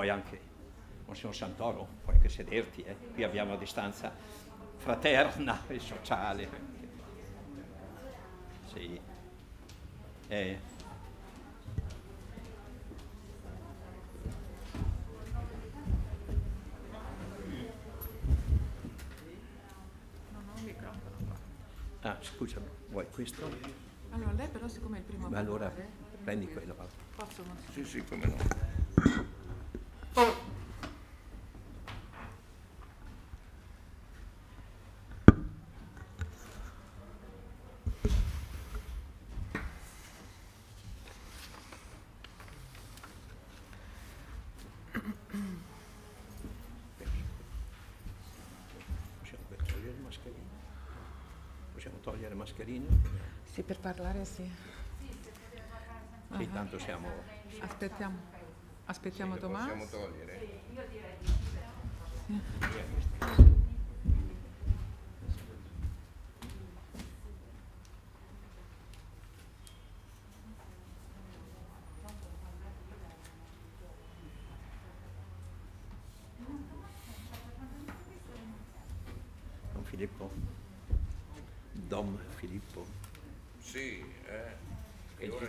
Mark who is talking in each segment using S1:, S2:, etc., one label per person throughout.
S1: puoi anche, Monsignor Santoro, puoi anche sederti, eh? qui abbiamo la distanza fraterna e sociale. Sì. Eh. Ah, scusami, vuoi questo?
S2: Allora, lei però siccome è il primo... Allora, prendi eh, quello. Posso?
S3: Sì, sì, come no.
S1: togliere mascherine?
S2: Sì, per parlare sì.
S1: Sì, tanto ah. siamo... Aspettiamo,
S2: aspettiamo sì, Tommaso. possiamo togliere? Sì, io direi di... Sì.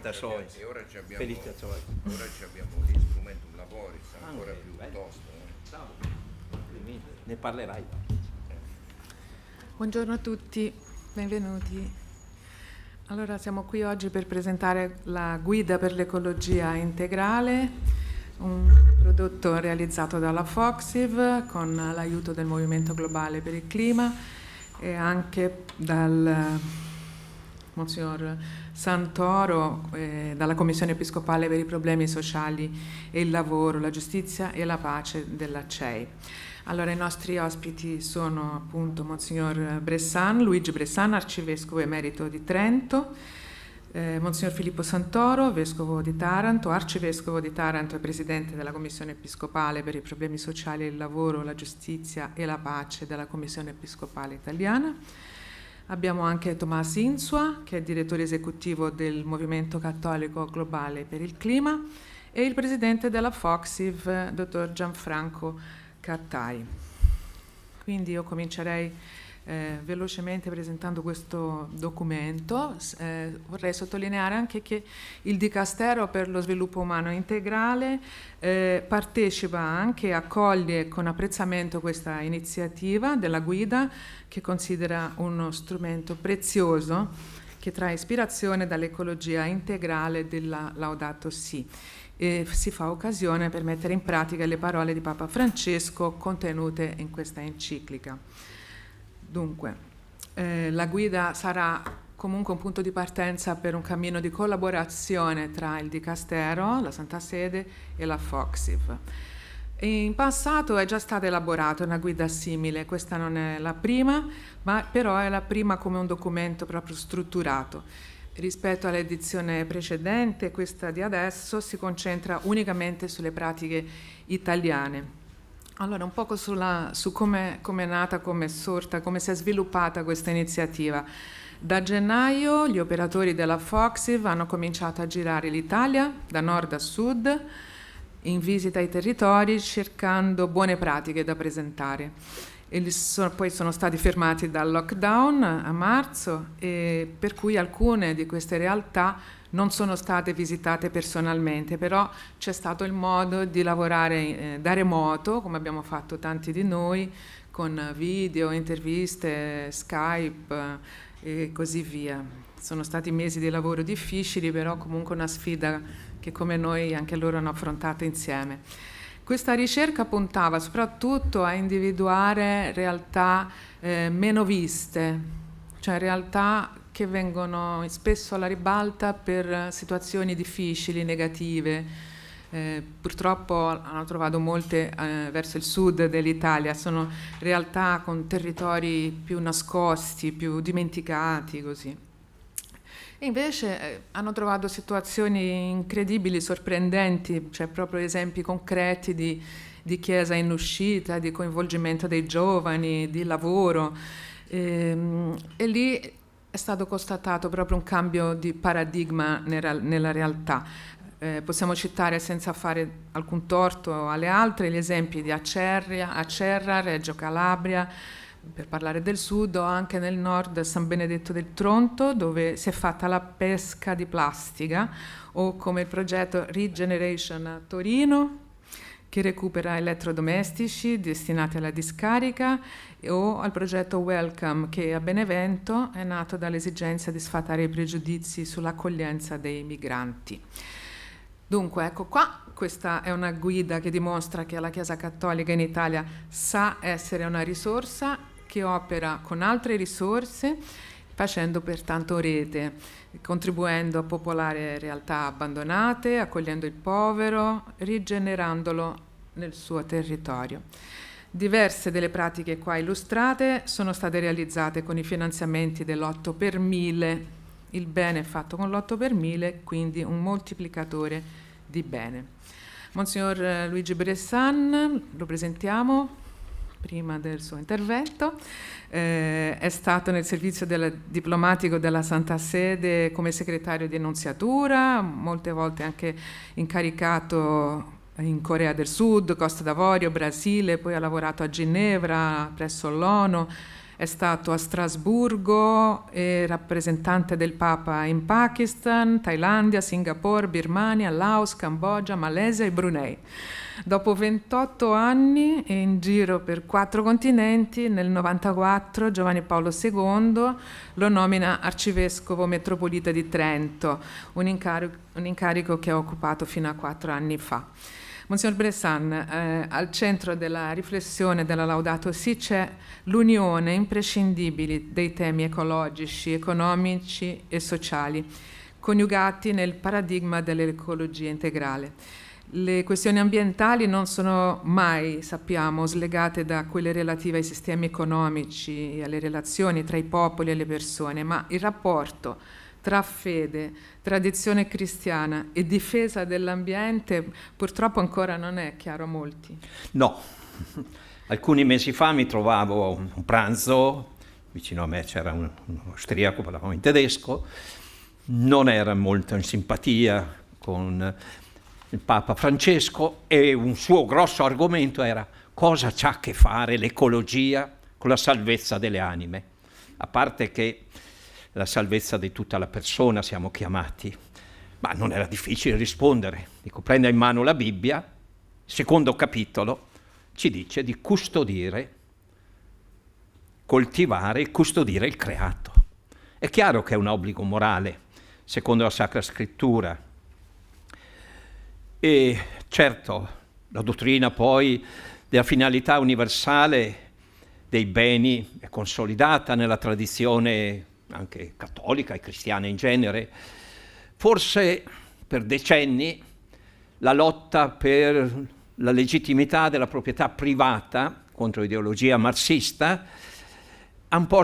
S3: felicitações. E ora abbiamo, felicitações. Ora abbiamo gli strumenti, un lavoro ah, ancora più bello. tosto. Eh? Ne parlerai. Eh.
S2: Buongiorno a tutti, benvenuti. Allora siamo qui oggi per presentare la guida per l'ecologia integrale, un prodotto realizzato dalla Foxiv con l'aiuto del Movimento Globale per il Clima e anche dal Monsignor Santoro, eh, dalla Commissione Episcopale per i problemi sociali e il lavoro, la giustizia e la pace della CEI. Allora, i nostri ospiti sono appunto Monsignor Bressan, Luigi Bressan, arcivescovo emerito di Trento, eh, Monsignor Filippo Santoro, vescovo di Taranto, arcivescovo di Taranto e presidente della Commissione Episcopale per i problemi sociali e il lavoro, la giustizia e la pace della Commissione Episcopale italiana. Abbiamo anche Tomás Insua, che è direttore esecutivo del Movimento Cattolico Globale per il Clima, e il presidente della FOXIV, dottor Gianfranco Cattai. Quindi io comincerei eh, velocemente presentando questo documento, eh, vorrei sottolineare anche che il Dicastero per lo sviluppo umano integrale eh, partecipa anche e accoglie con apprezzamento questa iniziativa della guida che considera uno strumento prezioso che trae ispirazione dall'ecologia integrale della Laudato Si e si fa occasione per mettere in pratica le parole di Papa Francesco contenute in questa enciclica. Dunque, eh, la guida sarà comunque un punto di partenza per un cammino di collaborazione tra il Dicastero, la Santa Sede e la Foxiv. In passato è già stata elaborata una guida simile, questa non è la prima, ma però è la prima come un documento proprio strutturato. Rispetto all'edizione precedente, questa di adesso si concentra unicamente sulle pratiche italiane. Allora, un poco sulla, su come è nata, come è sorta, come si è sviluppata questa iniziativa. Da gennaio gli operatori della Foxiv hanno cominciato a girare l'Italia da nord a sud in visita ai territori cercando buone pratiche da presentare. Sono, poi sono stati fermati dal lockdown a marzo, per cui alcune di queste realtà non sono state visitate personalmente, però c'è stato il modo di lavorare eh, da remoto, come abbiamo fatto tanti di noi, con video, interviste, Skype eh, e così via. Sono stati mesi di lavoro difficili, però comunque una sfida che come noi anche loro hanno affrontato insieme. Questa ricerca puntava soprattutto a individuare realtà eh, meno viste, cioè realtà che vengono spesso alla ribalta per situazioni difficili, negative. Eh, purtroppo hanno trovato molte eh, verso il sud dell'Italia, sono realtà con territori più nascosti, più dimenticati così. E invece eh, hanno trovato situazioni incredibili, sorprendenti, cioè proprio esempi concreti di, di chiesa in uscita, di coinvolgimento dei giovani, di lavoro. E, ehm, e lì è stato constatato proprio un cambio di paradigma nella realtà. Eh, possiamo citare senza fare alcun torto alle altre gli esempi di Acerria, Acerra, Reggio Calabria, per parlare del sud o anche nel nord San Benedetto del Tronto dove si è fatta la pesca di plastica o come il progetto Regeneration a Torino che recupera elettrodomestici destinati alla discarica o al progetto Welcome che a Benevento è nato dall'esigenza di sfatare i pregiudizi sull'accoglienza dei migranti. Dunque, ecco qua, questa è una guida che dimostra che la Chiesa Cattolica in Italia sa essere una risorsa che opera con altre risorse facendo pertanto rete contribuendo a popolare realtà abbandonate, accogliendo il povero, rigenerandolo nel suo territorio. Diverse delle pratiche qua illustrate sono state realizzate con i finanziamenti dell'8 per 1000, il bene fatto con l'8 per 1000, quindi un moltiplicatore di bene. Monsignor eh, Luigi Bressan, lo presentiamo prima del suo intervento. Eh, è stato nel servizio del diplomatico della Santa Sede come segretario di Annunziatura, molte volte anche incaricato in Corea del Sud, Costa d'Avorio, Brasile, poi ha lavorato a Ginevra presso l'ONU, è stato a Strasburgo e rappresentante del Papa in Pakistan, Thailandia, Singapore, Birmania, Laos, Cambogia, Malesia e Brunei. Dopo 28 anni in giro per quattro continenti, nel 1994 Giovanni Paolo II lo nomina arcivescovo metropolita di Trento, un incarico, un incarico che ha occupato fino a quattro anni fa. Monsignor Bressan, eh, al centro della riflessione della Laudato Si c'è l'unione imprescindibile dei temi ecologici, economici e sociali, coniugati nel paradigma dell'ecologia integrale. Le questioni ambientali non sono mai, sappiamo, slegate da quelle relative ai sistemi economici alle relazioni tra i popoli e le persone, ma il rapporto tra fede, tradizione cristiana e difesa dell'ambiente purtroppo ancora non è chiaro a molti.
S1: No, alcuni mesi fa mi trovavo a un pranzo, vicino a me c'era un, un austriaco, parlavamo in tedesco, non era molto in simpatia con il Papa Francesco e un suo grosso argomento era cosa c'ha a che fare l'ecologia con la salvezza delle anime, a parte che la salvezza di tutta la persona siamo chiamati, ma non era difficile rispondere. Dico, prenda in mano la Bibbia, secondo capitolo, ci dice di custodire, coltivare e custodire il creato. È chiaro che è un obbligo morale, secondo la Sacra Scrittura, e certo, la dottrina poi della finalità universale dei beni è consolidata nella tradizione anche cattolica e cristiana in genere. Forse per decenni la lotta per la legittimità della proprietà privata contro l'ideologia marxista ha un po'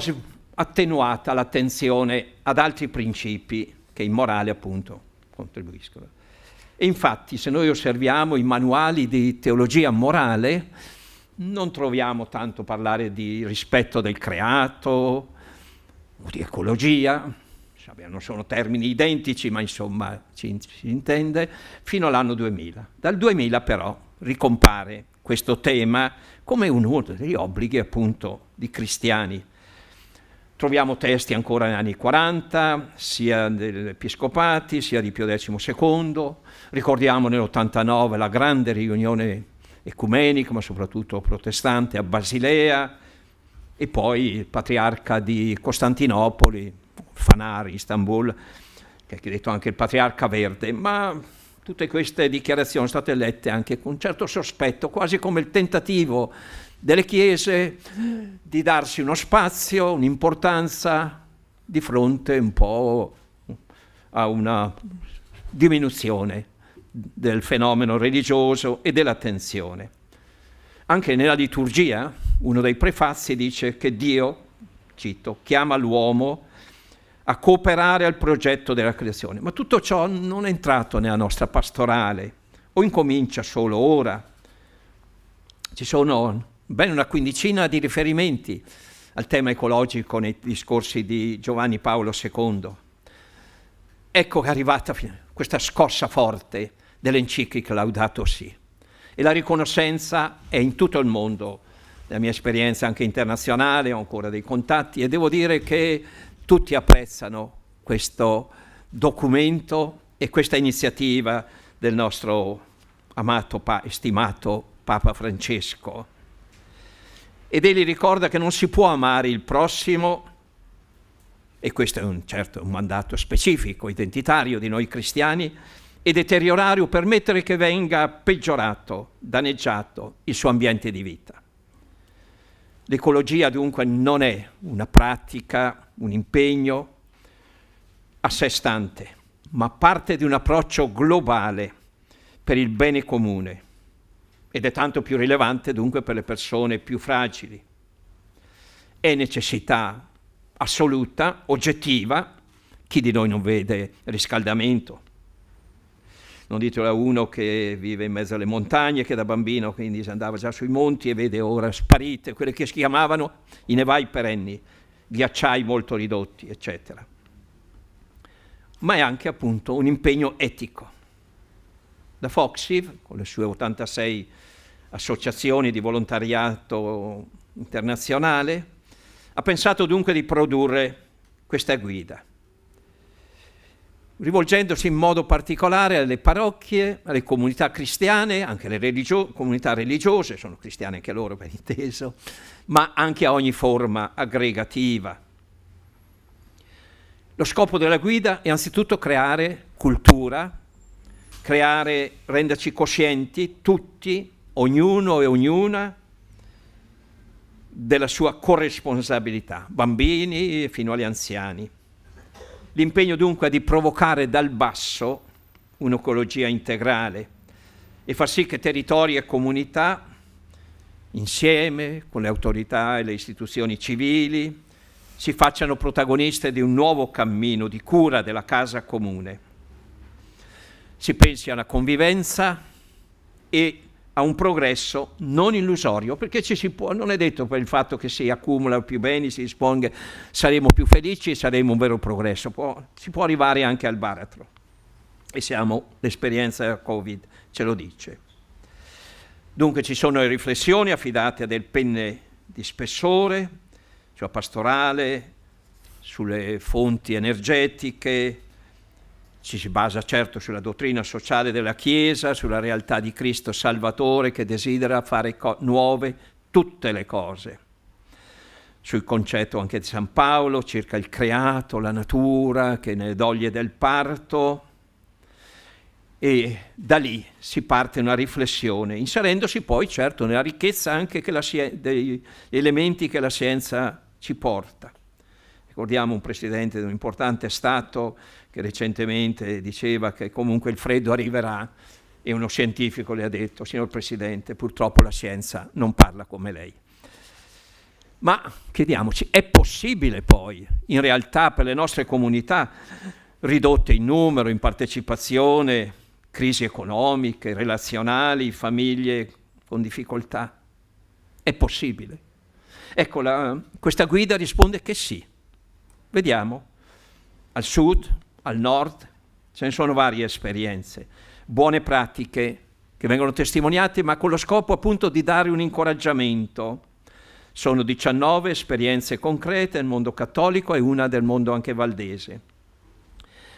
S1: attenuata l'attenzione ad altri principi che in morale appunto contribuiscono. E infatti, se noi osserviamo i manuali di teologia morale, non troviamo tanto parlare di rispetto del creato o di ecologia, non sono termini identici, ma insomma ci, si intende, fino all'anno 2000. Dal 2000 però ricompare questo tema come uno degli obblighi appunto di cristiani Troviamo testi ancora negli anni 40, sia degli episcopati, sia di Pio XII. Ricordiamo nell'89 la grande riunione ecumenica, ma soprattutto protestante, a Basilea, e poi il patriarca di Costantinopoli, Fanari, Istanbul, che ha detto anche il patriarca verde, ma tutte queste dichiarazioni sono state lette anche con un certo sospetto, quasi come il tentativo delle chiese di darsi uno spazio, un'importanza di fronte un po' a una diminuzione del fenomeno religioso e dell'attenzione. Anche nella liturgia uno dei prefazzi dice che Dio, cito, chiama l'uomo a cooperare al progetto della creazione, ma tutto ciò non è entrato nella nostra pastorale o incomincia solo ora. Ci sono ben una quindicina di riferimenti al tema ecologico nei discorsi di Giovanni Paolo II. Ecco che è arrivata questa scossa forte dell'enciclica Laudato Si. E la riconoscenza è in tutto il mondo, la mia esperienza anche internazionale, ho ancora dei contatti e devo dire che tutti apprezzano questo documento e questa iniziativa del nostro amato e stimato Papa Francesco ed egli ricorda che non si può amare il prossimo, e questo è un certo un mandato specifico, identitario di noi cristiani, e deteriorare o permettere che venga peggiorato, danneggiato il suo ambiente di vita. L'ecologia dunque non è una pratica, un impegno a sé stante, ma parte di un approccio globale per il bene comune ed è tanto più rilevante dunque per le persone più fragili. È necessità assoluta, oggettiva, chi di noi non vede riscaldamento? Non ditelo a uno che vive in mezzo alle montagne, che da bambino quindi si andava già sui monti e vede ora sparite quelle che si chiamavano i nevai perenni, ghiacciai molto ridotti, eccetera. Ma è anche appunto un impegno etico da Foxiv, con le sue 86 associazioni di volontariato internazionale, ha pensato dunque di produrre questa guida, rivolgendosi in modo particolare alle parrocchie, alle comunità cristiane, anche alle religio- comunità religiose, sono cristiane anche loro ben inteso, ma anche a ogni forma aggregativa. Lo scopo della guida è anzitutto creare cultura, creare, renderci coscienti tutti, ognuno e ognuna, della sua corresponsabilità, bambini fino agli anziani. L'impegno dunque è di provocare dal basso un'ecologia integrale e far sì che territori e comunità, insieme con le autorità e le istituzioni civili, si facciano protagoniste di un nuovo cammino di cura della casa comune si pensi alla convivenza e a un progresso non illusorio, perché ci si può, non è detto per il fatto che si accumula più beni, si disponga, saremo più felici, e saremo un vero progresso, può, si può arrivare anche al baratro. E siamo, l'esperienza del Covid ce lo dice. Dunque ci sono le riflessioni affidate a delle penne di spessore, cioè pastorale, sulle fonti energetiche, ci si basa certo sulla dottrina sociale della Chiesa, sulla realtà di Cristo Salvatore che desidera fare co- nuove tutte le cose, sul concetto anche di San Paolo circa il creato, la natura che ne doglie del parto e da lì si parte una riflessione, inserendosi poi certo nella ricchezza anche scien- degli elementi che la scienza ci porta. Ricordiamo un presidente di un importante Stato che recentemente diceva che comunque il freddo arriverà e uno scientifico le ha detto, signor Presidente, purtroppo la scienza non parla come lei. Ma chiediamoci, è possibile poi, in realtà, per le nostre comunità ridotte in numero, in partecipazione, crisi economiche, relazionali, famiglie con difficoltà? È possibile? Ecco, la, questa guida risponde che sì. Vediamo, al sud, al nord, ce ne sono varie esperienze, buone pratiche che vengono testimoniate, ma con lo scopo appunto di dare un incoraggiamento. Sono 19 esperienze concrete nel mondo cattolico e una del mondo anche valdese.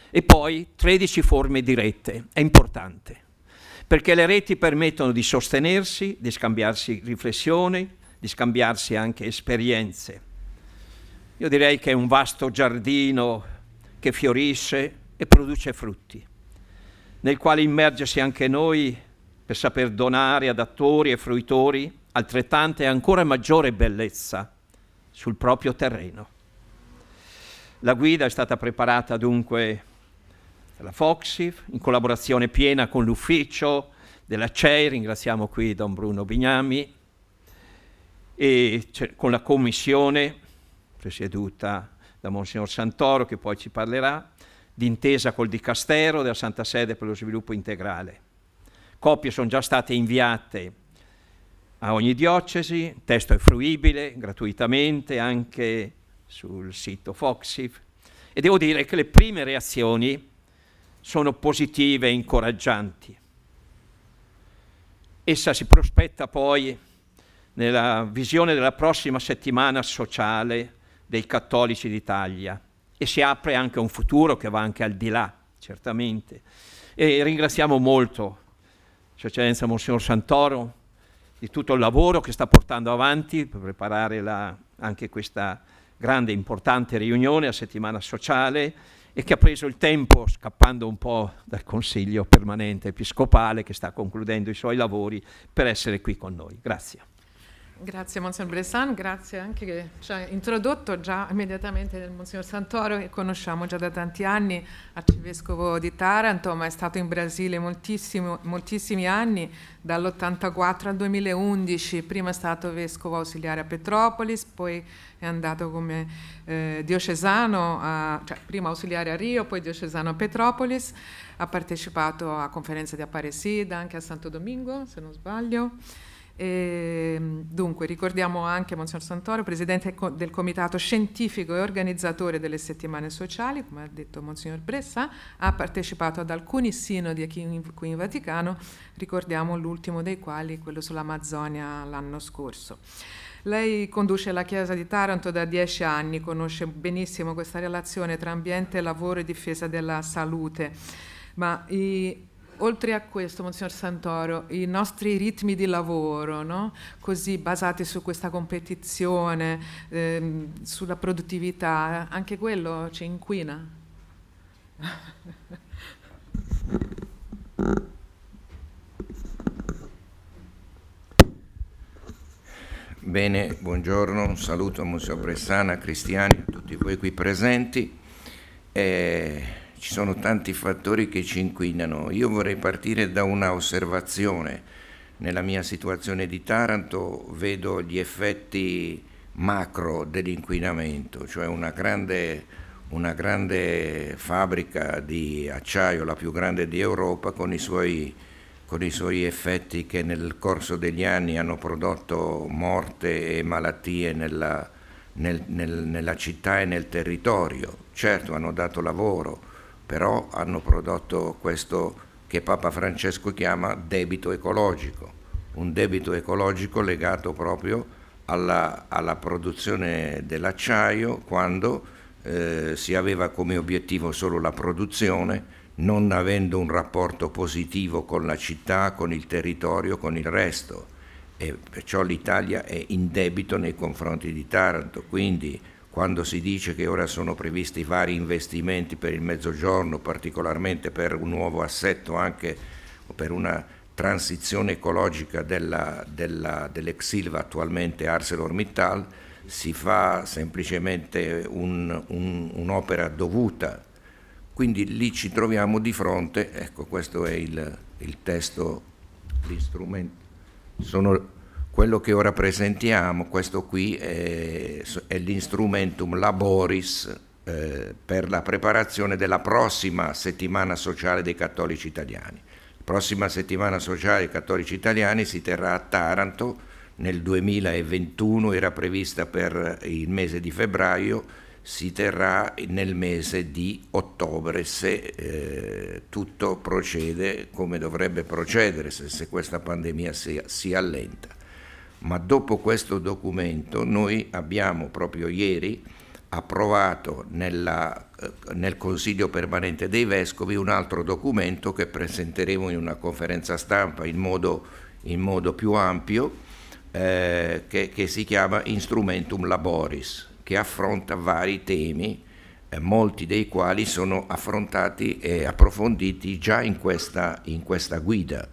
S1: E poi 13 forme di rete, è importante, perché le reti permettono di sostenersi, di scambiarsi riflessioni, di scambiarsi anche esperienze. Io direi che è un vasto giardino che fiorisce e produce frutti, nel quale immergersi anche noi per saper donare ad attori e fruitori altrettante e ancora maggiore bellezza sul proprio terreno. La guida è stata preparata dunque dalla Foxif in collaborazione piena con l'ufficio della CEI, ringraziamo qui Don Bruno Bignami, e con la commissione presieduta da Monsignor Santoro, che poi ci parlerà, d'intesa col Dicastero della Santa Sede per lo sviluppo integrale. Copie sono già state inviate a ogni diocesi, il testo è fruibile gratuitamente anche sul sito Foxif e devo dire che le prime reazioni sono positive e incoraggianti. Essa si prospetta poi nella visione della prossima settimana sociale dei cattolici d'Italia e si apre anche un futuro che va anche al di là, certamente. E ringraziamo molto Sua Eccellenza Monsignor Santoro di tutto il lavoro che sta portando avanti per preparare la, anche questa grande e importante riunione a settimana sociale e che ha preso il tempo, scappando un po' dal Consiglio permanente episcopale che sta concludendo i suoi lavori, per essere qui con noi. Grazie.
S2: Grazie Monsignor Bressan, grazie anche che ci ha introdotto già immediatamente nel Monsignor Santoro che conosciamo già da tanti anni, arcivescovo di Taranto, ma è stato in Brasile moltissimi anni, dall'84 al 2011, prima è stato vescovo ausiliare a Petropolis, poi è andato come eh, diocesano, a, cioè prima ausiliare a Rio, poi diocesano a Petropolis, ha partecipato a conferenze di Apparecida, anche a Santo Domingo se non sbaglio. E, ehm, dunque, ricordiamo anche Monsignor Santoro, presidente del comitato scientifico e organizzatore delle settimane sociali, come ha detto Monsignor Bressa, ha partecipato ad alcuni sinodi qui in, Vaticano, ricordiamo l'ultimo dei quali, quello sull'Amazzonia l'anno scorso. Lei conduce la Chiesa di Taranto da dieci anni, conosce benissimo questa relazione tra ambiente, lavoro e difesa della salute, ma i, oltre a questo, Monsignor Santoro, i nostri ritmi di lavoro, no? così basati su questa competizione, ehm, sulla produttività, anche quello ci inquina?
S3: Bene, buongiorno, un saluto a Monsignor Bressana, a Cristiani, a tutti voi qui presenti. Eh, ci sono tanti fattori che ci inquinano. Io vorrei partire da una osservazione. Nella mia situazione di Taranto vedo gli effetti macro dell'inquinamento, cioè una grande, una grande fabbrica di acciaio, la più grande di Europa, con i suoi con i suoi effetti che nel corso degli anni hanno prodotto morte e malattie nella, nel, nel, nella città e nel territorio. Certo hanno dato lavoro, però hanno prodotto questo che Papa Francesco chiama debito ecologico, un debito ecologico legato proprio alla, alla produzione dell'acciaio quando eh, si aveva come obiettivo solo la produzione, non avendo un rapporto positivo con la città, con il territorio, con il resto. E perciò l'Italia è in debito nei confronti di Taranto, quindi quando si dice che ora sono previsti vari investimenti per il mezzogiorno, particolarmente per un nuovo assetto anche per una transizione ecologica della, della, dell'Exilva attualmente ArcelorMittal, si fa semplicemente un, un, un'opera dovuta. Quindi lì ci troviamo di fronte, ecco questo è il, il testo, gli strumenti. Sono quello che ora presentiamo, questo qui è, è l'instrumentum laboris eh, per la preparazione della prossima settimana sociale dei cattolici italiani. La prossima settimana sociale dei cattolici italiani si terrà a Taranto nel 2021, era prevista per il mese di febbraio, si terrà nel mese di ottobre se eh, tutto procede come dovrebbe procedere, se, se questa pandemia si, si allenta ma dopo questo documento noi abbiamo proprio ieri approvato nella, eh, nel Consiglio permanente dei Vescovi un altro documento che presenteremo in una conferenza stampa in modo, in modo più ampio eh, che, che, si chiama Instrumentum Laboris, che affronta vari temi, eh, molti dei quali sono affrontati e approfonditi già in questa, in questa guida.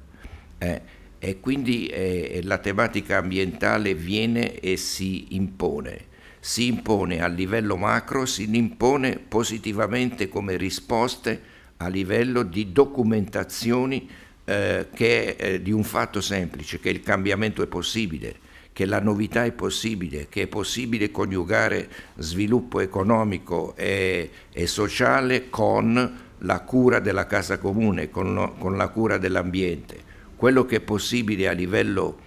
S3: Eh e quindi eh, eh, la tematica ambientale viene e si impone. Si impone a livello macro, si impone positivamente come risposte a livello di documentazioni eh, che, eh, di un fatto semplice, che il cambiamento è possibile, che la novità è possibile, che è possibile coniugare sviluppo economico e, e sociale con la cura della casa comune, con, lo, con la cura dell'ambiente quello che è possibile a livello,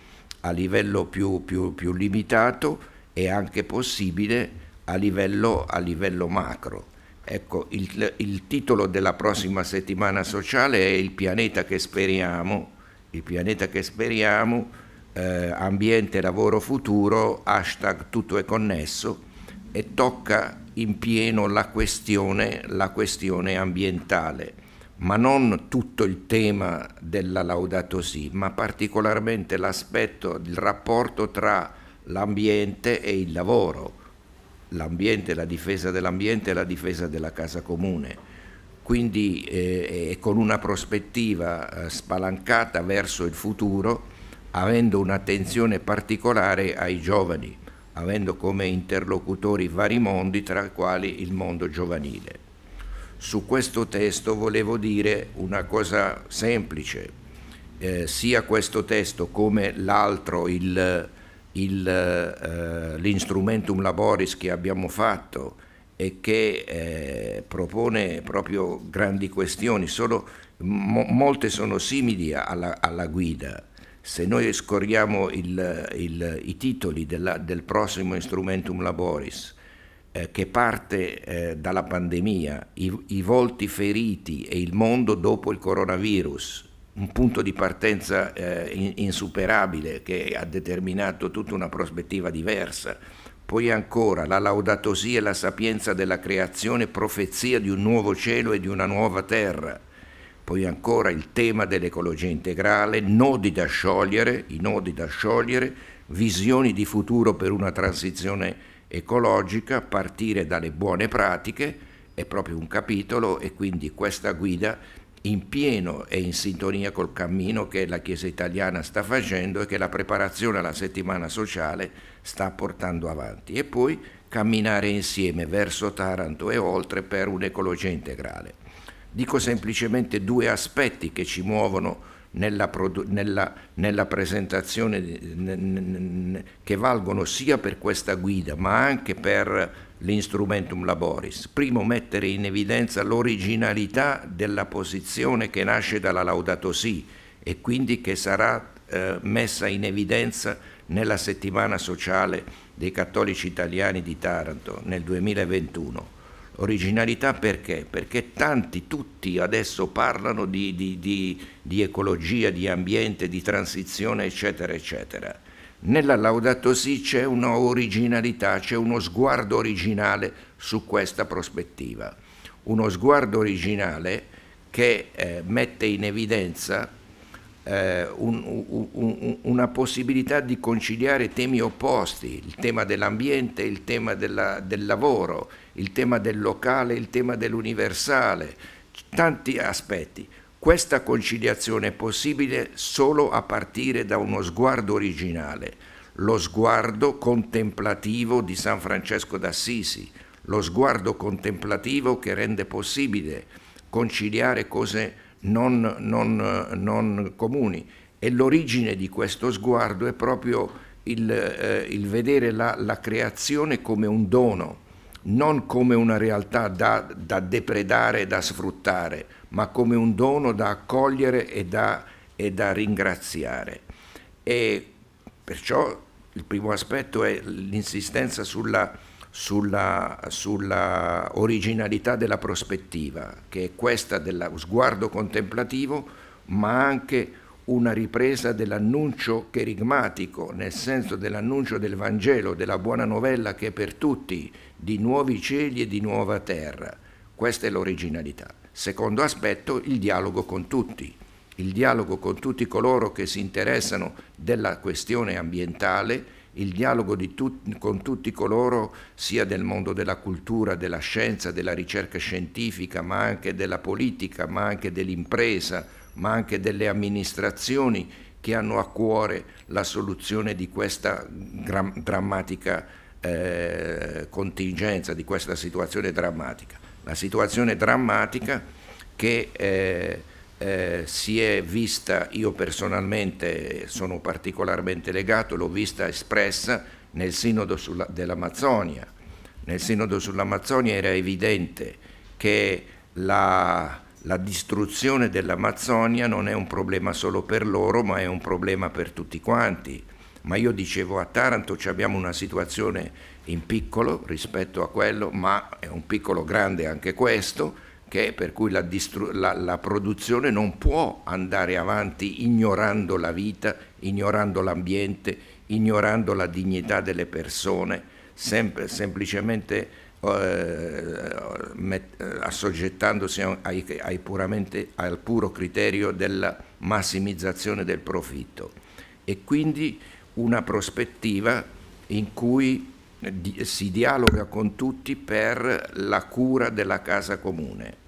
S3: a livello più, più, più, limitato è anche possibile a livello, a livello macro. Ecco, il, il, titolo della prossima settimana sociale è Il pianeta che speriamo, il pianeta che speriamo, eh, ambiente, lavoro, futuro, hashtag tutto è connesso e tocca in pieno la questione, la questione ambientale ma non tutto il tema della Laudato Si, ma particolarmente l'aspetto, il rapporto tra l'ambiente e il lavoro, l'ambiente, la difesa dell'ambiente e la difesa della casa comune. Quindi eh, con una prospettiva eh, spalancata verso il futuro, avendo un'attenzione particolare ai giovani, avendo come interlocutori vari mondi, tra i quali il mondo giovanile su questo testo volevo dire una cosa semplice. Eh, sia questo testo come l'altro, il, il, eh, l'instrumentum laboris che abbiamo fatto e che eh, propone proprio grandi questioni, solo, mo, molte sono simili alla, alla, guida. Se noi scorriamo il, i titoli della, del prossimo instrumentum laboris, eh, che parte eh, dalla pandemia, i, i volti feriti e il mondo dopo il coronavirus, un punto di partenza eh, insuperabile che ha determinato tutta una prospettiva diversa. Poi ancora la laudatosia e la sapienza della creazione, profezia di un nuovo cielo e di una nuova terra. Poi ancora il tema dell'ecologia integrale, nodi da sciogliere, i nodi da sciogliere, visioni di futuro per una transizione ecologica, partire dalle buone pratiche, è proprio un capitolo e quindi questa guida in pieno e in sintonia col cammino che la Chiesa italiana sta facendo e che la preparazione alla settimana sociale sta portando avanti. E poi camminare insieme verso Taranto e oltre per un'ecologia integrale. Dico semplicemente due aspetti che ci muovono nella, nella, nella presentazione che valgono sia per questa guida ma anche per l'instrumentum laboris. Primo, mettere in evidenza l'originalità della posizione che nasce dalla Laudato Si e quindi che sarà eh, messa in evidenza nella settimana sociale dei cattolici italiani di Taranto nel 2021 Originalità perché? Perché tanti, tutti adesso parlano di, di, di, di, ecologia, di ambiente, di transizione, eccetera, eccetera. Nella Laudato Si c'è una originalità, c'è uno sguardo originale su questa prospettiva. Uno sguardo originale che eh, mette in evidenza eh, un, un, un, una possibilità di conciliare temi opposti, il tema dell'ambiente e il tema della, del lavoro, il tema del locale, il tema dell'universale, tanti aspetti. Questa conciliazione è possibile solo a partire da uno sguardo originale, lo sguardo contemplativo di San Francesco d'Assisi, lo sguardo contemplativo che rende possibile conciliare cose non, non, non comuni. E l'origine di questo sguardo è proprio il, eh, il vedere la, la creazione come un dono non come una realtà da, da depredare e da sfruttare, ma come un dono da accogliere e da, e da ringraziare. E perciò il primo aspetto è l'insistenza sulla, sulla, sulla, originalità della prospettiva, che è questa dello sguardo contemplativo, ma anche una ripresa dell'annuncio cherigmatico, nel senso dell'annuncio del Vangelo, della buona novella che è per tutti, di nuovi cieli e di nuova terra. Questa è l'originalità. Secondo aspetto, il dialogo con tutti, il dialogo con tutti coloro che si interessano della questione ambientale, il dialogo tut- con tutti coloro, sia del mondo della cultura, della scienza, della ricerca scientifica, ma anche della politica, ma anche dell'impresa, ma anche delle amministrazioni che hanno a cuore la soluzione di questa gra- drammatica eh, contingenza, di questa situazione drammatica. La situazione drammatica che eh, eh, si è vista, io personalmente sono particolarmente legato, l'ho vista espressa nel sinodo sulla, dell'Amazzonia. Nel sinodo sull'Amazzonia era evidente che la, la distruzione dell'Amazzonia non è un problema solo per loro, ma è un problema per tutti quanti ma io dicevo a Taranto abbiamo una situazione in piccolo rispetto a quello, ma è un piccolo grande anche questo, che per cui la, la, la, produzione non può andare avanti ignorando la vita, ignorando l'ambiente, ignorando la dignità delle persone, sempre, semplicemente eh, met, assoggettandosi ai, ai al puro criterio della massimizzazione del profitto. E quindi una prospettiva in cui eh, si dialoga con tutti per la cura della casa comune.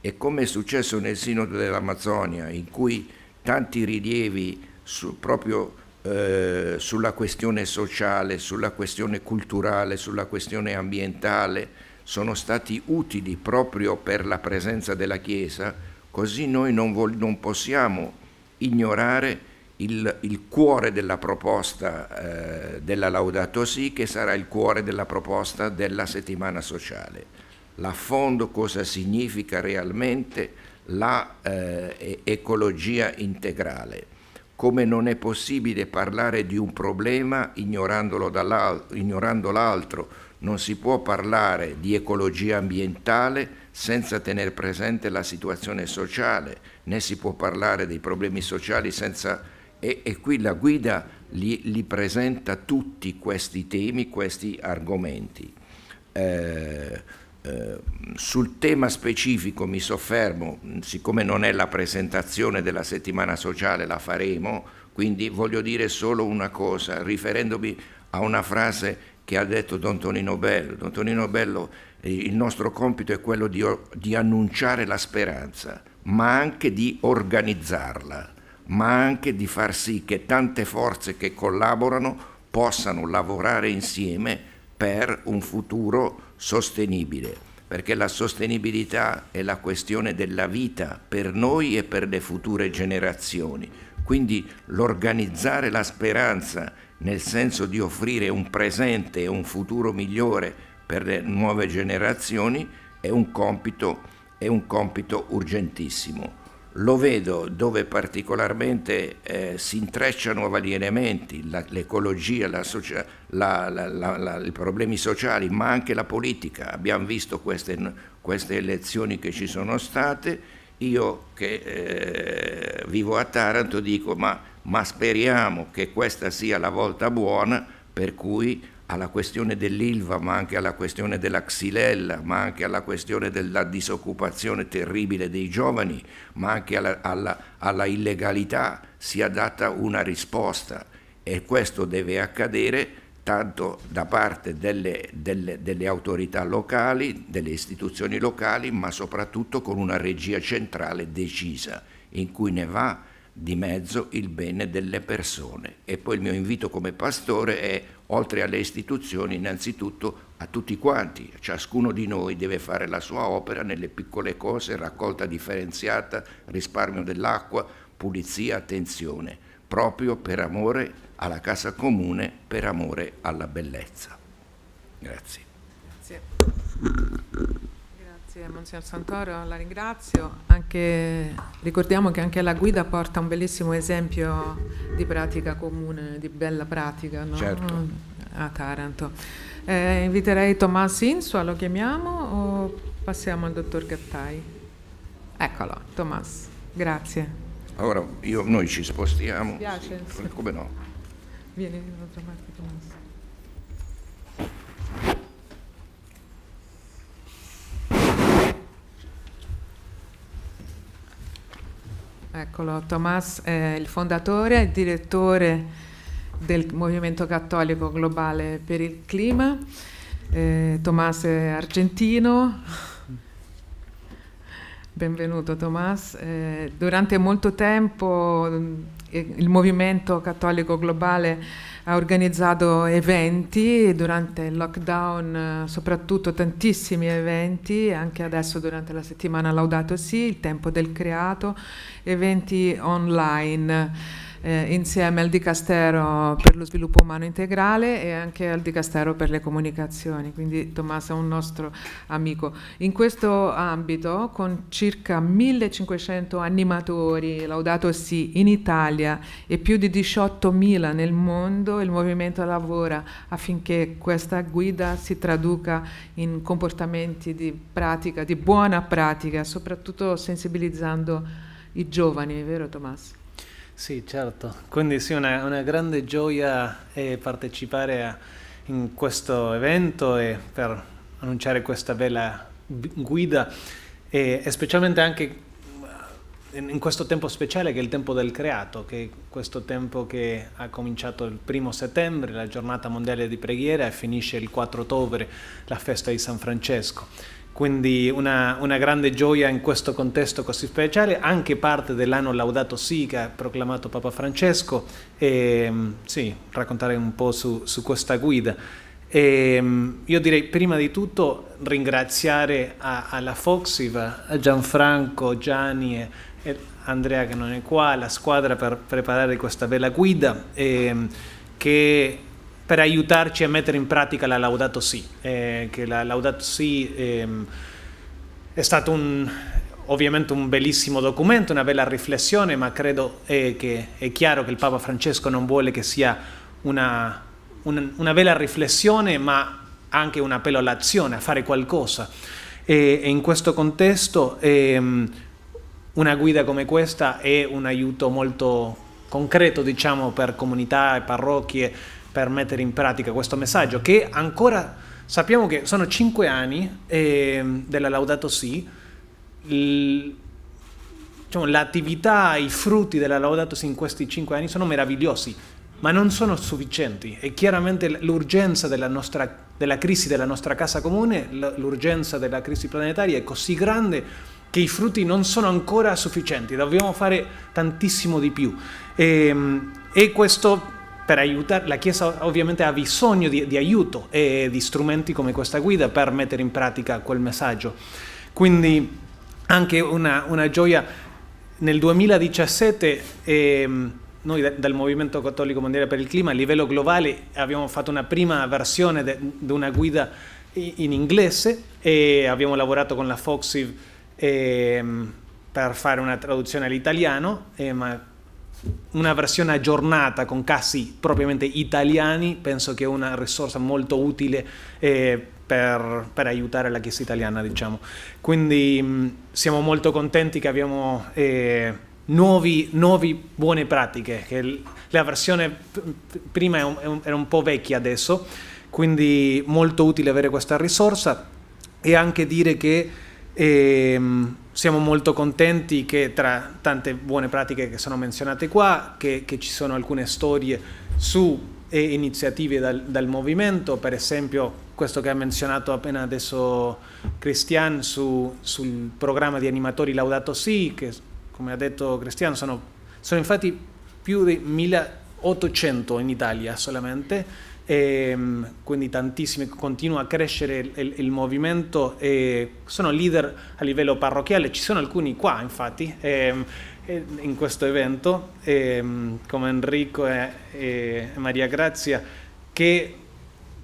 S3: E come è successo nel Sinodo dell'Amazzonia, in cui tanti rilievi su, proprio eh, sulla questione sociale, sulla questione culturale, sulla questione ambientale sono stati utili proprio per la presenza della Chiesa, così noi non, non possiamo ignorare il, il, cuore della proposta eh, della Laudato Si che sarà il cuore della proposta della settimana sociale. La fondo cosa significa realmente l'ecologia eh, integrale, come non è possibile parlare di un problema ignorando l'altro, non si può parlare di ecologia ambientale senza tenere presente la situazione sociale, né si può parlare dei problemi sociali senza e, e qui la guida li, li, presenta tutti questi temi, questi argomenti. Eh, eh, sul tema specifico mi soffermo, siccome non è la presentazione della settimana sociale, la faremo, quindi voglio dire solo una cosa, riferendomi a una frase che ha detto Don Tonino Bello. Don Tonino Bello, eh, il nostro compito è quello di, di annunciare la speranza, ma anche di organizzarla ma anche di far sì che tante forze che collaborano possano lavorare insieme per un futuro sostenibile, perché la sostenibilità è la questione della vita per noi e per le future generazioni. Quindi l'organizzare la speranza nel senso di offrire un presente e un futuro migliore per le nuove generazioni è un compito, è un compito urgentissimo lo vedo dove particolarmente eh, si intrecciano vari elementi, la, l'ecologia, la socia- la, i problemi sociali, ma anche la politica. Abbiamo visto queste, queste elezioni che ci sono state. Io che eh, vivo a Taranto dico ma, ma speriamo che questa sia la volta buona per cui alla questione dell'Ilva, ma anche alla questione della Xylella, ma anche alla questione della disoccupazione terribile dei giovani, ma anche alla, alla, alla illegalità, sia data una risposta e questo deve accadere tanto da parte delle, delle, delle, autorità locali, delle istituzioni locali, ma soprattutto con una regia centrale decisa, in cui ne va di mezzo il bene delle persone. E poi il mio invito come pastore è, oltre alle istituzioni, innanzitutto a tutti quanti, ciascuno di noi deve fare la sua opera nelle piccole cose, raccolta differenziata, risparmio dell'acqua, pulizia, attenzione, proprio per amore alla casa comune, per amore alla bellezza. Grazie.
S2: Grazie. Grazie Monsignor Santoro, la ringrazio. Anche, ricordiamo che anche la guida porta un bellissimo esempio di pratica comune, di bella pratica no? certo. Mm, a Taranto. Eh, inviterei Tommaso Insua, lo chiamiamo o passiamo al dottor Gattai? Eccolo, Tommaso, grazie.
S3: Ora io, noi ci spostiamo. Mi piace? Sì, come no?
S2: Vieni, Tommaso. Eccolo, Thomas è il fondatore e direttore del Movimento Cattolico Globale per il Clima. Eh, Thomas è argentino. Benvenuto Thomas. Eh, durante molto tempo mm, il Movimento Cattolico Globale ha organizzato eventi durante il lockdown, eh, soprattutto tantissimi eventi, anche adesso durante la settimana Laudato Sì, il tempo del creato, eventi online eh, insieme al Dicastero per lo sviluppo umano integrale e anche al Dicastero per le comunicazioni, quindi Tommaso è un nostro amico. In questo ambito, con circa 1500 animatori, laudato sì, in Italia e più di 18.000 nel mondo, il movimento lavora affinché questa guida si traduca in comportamenti di pratica, di buona pratica, soprattutto sensibilizzando i giovani, vero Tommaso? Sì, certo.
S4: Quindi sì, una, una grande gioia è eh, partecipare a, in questo evento e per annunciare questa bella guida e, e specialmente anche eh, in questo tempo speciale che è il tempo del creato, che è questo tempo che ha cominciato il primo settembre, la giornata mondiale di preghiera, e finisce il 4 ottobre, la festa di San Francesco quindi una, una, grande gioia in questo contesto così speciale, anche parte dell'anno Laudato Si che ha proclamato Papa Francesco, e, mm, sì, raccontare un po' su, su questa guida. E, mm, io direi prima di tutto ringraziare a, alla Foxiva, a Gianfranco, Gianni e, e, Andrea che non è qua, la squadra per preparare questa bella guida mm, che per aiutarci a mettere in pratica la Laudato Si, eh, che la Laudato Si eh, è stato un, ovviamente un bellissimo documento, una bella riflessione, ma credo eh, che è chiaro che il Papa Francesco non vuole che sia una, un, una bella riflessione, ma anche un appello all'azione, a fare qualcosa. E, e in questo contesto ehm, una guida come questa è un aiuto molto concreto, diciamo, per comunità e parrocchie per mettere in pratica questo messaggio che ancora sappiamo che sono cinque anni eh, della Laudato Si, il, diciamo, l'attività, i frutti della Laudato Si in questi cinque anni sono meravigliosi, ma non sono sufficienti e chiaramente l'urgenza della, nostra, della crisi della nostra casa comune, l'urgenza della crisi planetaria è così grande che i frutti non sono ancora sufficienti, dobbiamo fare tantissimo di più. E, ehm, e questo per aiutare, la Chiesa ovviamente ha bisogno di, di, aiuto e di strumenti come questa guida per mettere in pratica quel messaggio. Quindi anche una, una gioia, nel 2017 ehm, noi dal Movimento Cattolico Mondiale per il Clima a livello globale abbiamo fatto una prima versione di una guida in inglese e abbiamo lavorato con la Foxiv ehm, per fare una traduzione all'italiano, eh, ma una versione aggiornata con casi propriamente italiani penso che è una risorsa molto utile eh, per, per, aiutare la Chiesa italiana, diciamo. Quindi mh, mm, siamo molto contenti che abbiamo eh, nuove buone pratiche, che la versione p- prima è un, era un po' vecchia adesso, quindi molto utile avere questa risorsa e anche dire che... Eh, siamo molto contenti che tra tante buone pratiche che sono menzionate qua, che, che ci sono alcune storie su e iniziative dal, dal, movimento, per esempio questo che ha menzionato appena adesso Cristian su, sul programma di animatori Laudato Si, che come ha detto Cristian sono, sono infatti più di 1800 in Italia solamente, e, ehm, quindi tantissimi, continua a crescere il, il movimento, sono leader a livello parrocchiale, ci sono alcuni qua infatti ehm, e, in questo evento, e, ehm, come Enrico e, e Maria Grazia, che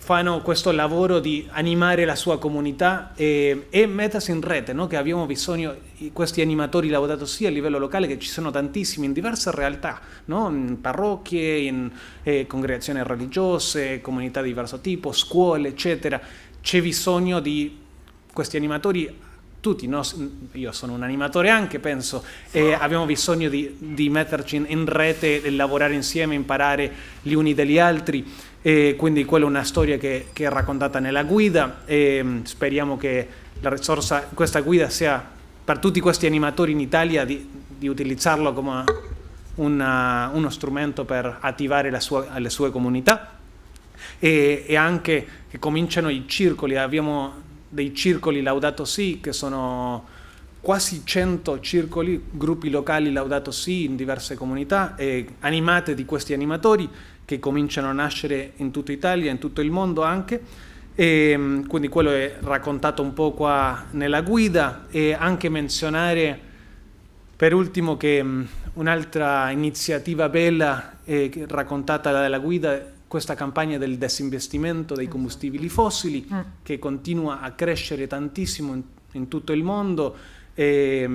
S4: fanno questo lavoro di animare la sua comunità e, e mettersi in rete, no? che abbiamo bisogno di questi animatori lavorati sia a livello locale che ci sono tantissimi in diverse realtà, no? in parrocchie, in eh, congregazioni religiose, comunità di diverso tipo, scuole, eccetera. C'è bisogno di questi animatori tutti, no? io sono un animatore anche penso, e abbiamo bisogno di, di metterci in, in rete, lavorare insieme, imparare gli uni dagli altri. E quindi quella è una storia che, che è raccontata nella guida e mm, speriamo che la risorsa, questa guida sia per tutti questi animatori in Italia di, di utilizzarlo come una, uh, uno strumento per attivare sua, le sue comunità e, e, anche che cominciano i circoli, abbiamo dei circoli Laudato sì che sono quasi 100 circoli, gruppi locali Laudato sì in diverse comunità animate di questi animatori che cominciano a nascere in tutta Italia, in tutto il mondo anche. E, mm, quindi quello è raccontato un po' qua nella guida e anche menzionare per ultimo che mm, un'altra iniziativa bella eh, raccontata dalla guida questa campagna del disinvestimento dei combustibili fossili mm. che continua a crescere tantissimo in, in tutto il mondo e,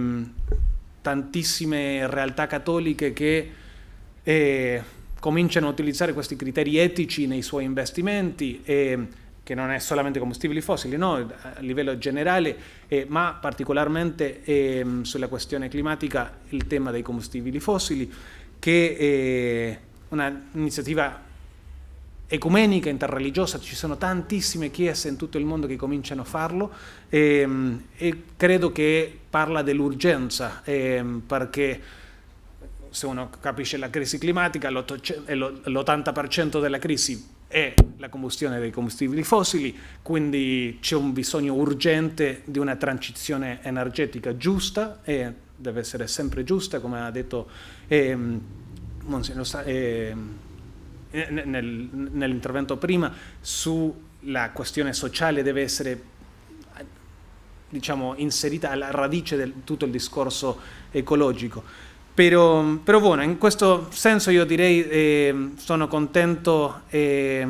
S4: tantissime realtà cattoliche che eh, cominciano a utilizzare questi criteri etici nei suoi investimenti, eh, che non è solamente combustibili fossili, no, a livello generale, eh, ma particolarmente eh, sulla questione climatica il tema dei combustibili fossili, che è eh, un'iniziativa ecumenica, interreligiosa, ci sono tantissime chiese in tutto il mondo che cominciano a farlo e, ehm, e credo che parla dell'urgenza ehm, perché se uno capisce la crisi climatica, l'80% eh, della crisi è la combustione dei combustibili fossili, quindi c'è un bisogno urgente di una transizione energetica giusta e deve essere sempre giusta, come ha detto ehm, ehm, eh, eh, nel, nell'intervento prima, sulla questione sociale deve essere diciamo, inserita alla radice di tutto il discorso ecologico. Pero, pero bueno, in questo senso io direi eh, sono contento, eh,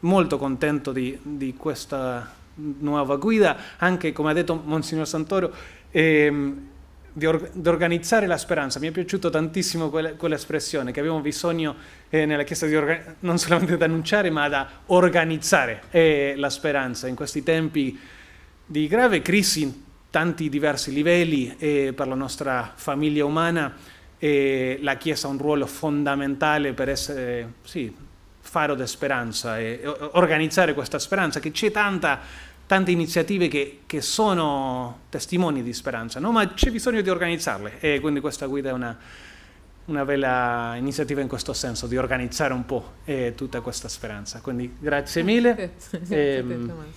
S4: molto contento di, di questa nuova guida, anche come ha detto Monsignor Santoro, eh, di, or di, organizzare la speranza. Mi è piaciuto tantissimo quell'espressione, quella che abbiamo bisogno eh, nella Chiesa di non solamente di annunciare, ma da organizzare eh, la speranza in questi tempi di grave crisi in tanti diversi livelli eh, per la nostra famiglia umana e eh, la Chiesa ha un ruolo fondamentale per essere sì, faro di speranza e organizzare questa speranza, che c'è tanta, tante iniziative che, che, sono testimoni di speranza, no? ma c'è bisogno di organizzarle e eh, quindi questa guida è una una bella iniziativa in questo senso, di organizzare un po' eh, tutta questa speranza. Quindi grazie mille. Sì, sì, e,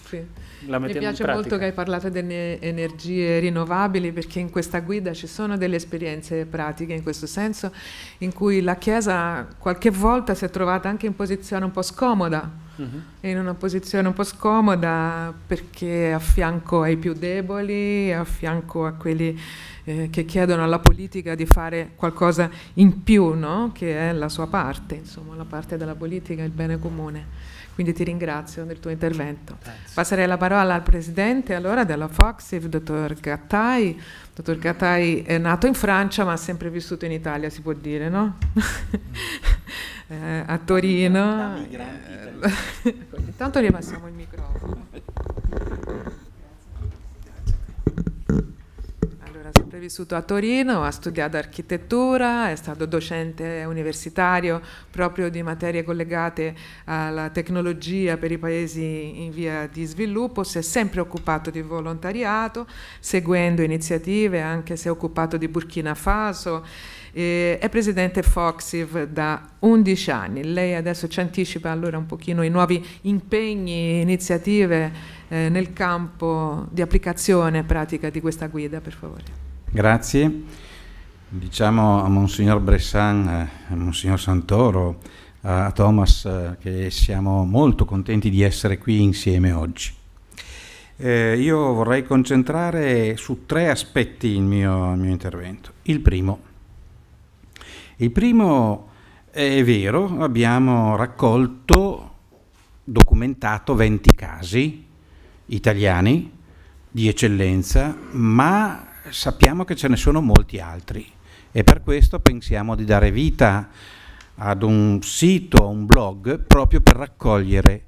S4: sì. Ehm, Mi piace molto che hai
S2: parlato delle energie rinnovabili perché in questa guida ci sono delle esperienze pratiche in questo senso in cui la Chiesa qualche volta si è trovata anche in posizione un po' scomoda. uh in una posizione un po' scomoda perché a fianco ai più deboli, a fianco a quelli eh, che chiedono alla politica di fare qualcosa in più, no? che è la sua parte, insomma, la parte della politica, il bene comune. Quindi ti ringrazio del tuo intervento. Grazie. Passerei la parola al presidente allora della Fox, il dottor Gattai. Il dottor Gattai è nato in Francia ma ha sempre vissuto in Italia, si può dire, no? Mm. eh, a Torino. Eh, intanto ripassiamo il microfono. sempre vissuto a Torino, ha studiato architettura, è stato docente universitario proprio di materie collegate alla tecnologia per i paesi in via di sviluppo, si è sempre occupato di volontariato, seguendo iniziative, anche se è occupato di Burkina Faso. Eh, è presidente Foxiv da 11 anni. Lei adesso ci anticipa allora un pochino i nuovi impegni, iniziative eh, nel campo di applicazione pratica di questa guida, per favore.
S5: Grazie. Diciamo a Monsignor Bressan, eh, a Monsignor Santoro, a Thomas eh, che siamo molto contenti di essere qui insieme oggi. Eh, io vorrei concentrare su tre aspetti il mio, il mio intervento. Il primo, il primo è vero, abbiamo raccolto, documentato 20 casi italiani di eccellenza, ma sappiamo che ce ne sono molti altri e per questo pensiamo di dare vita ad un sito, a un blog, proprio per raccogliere,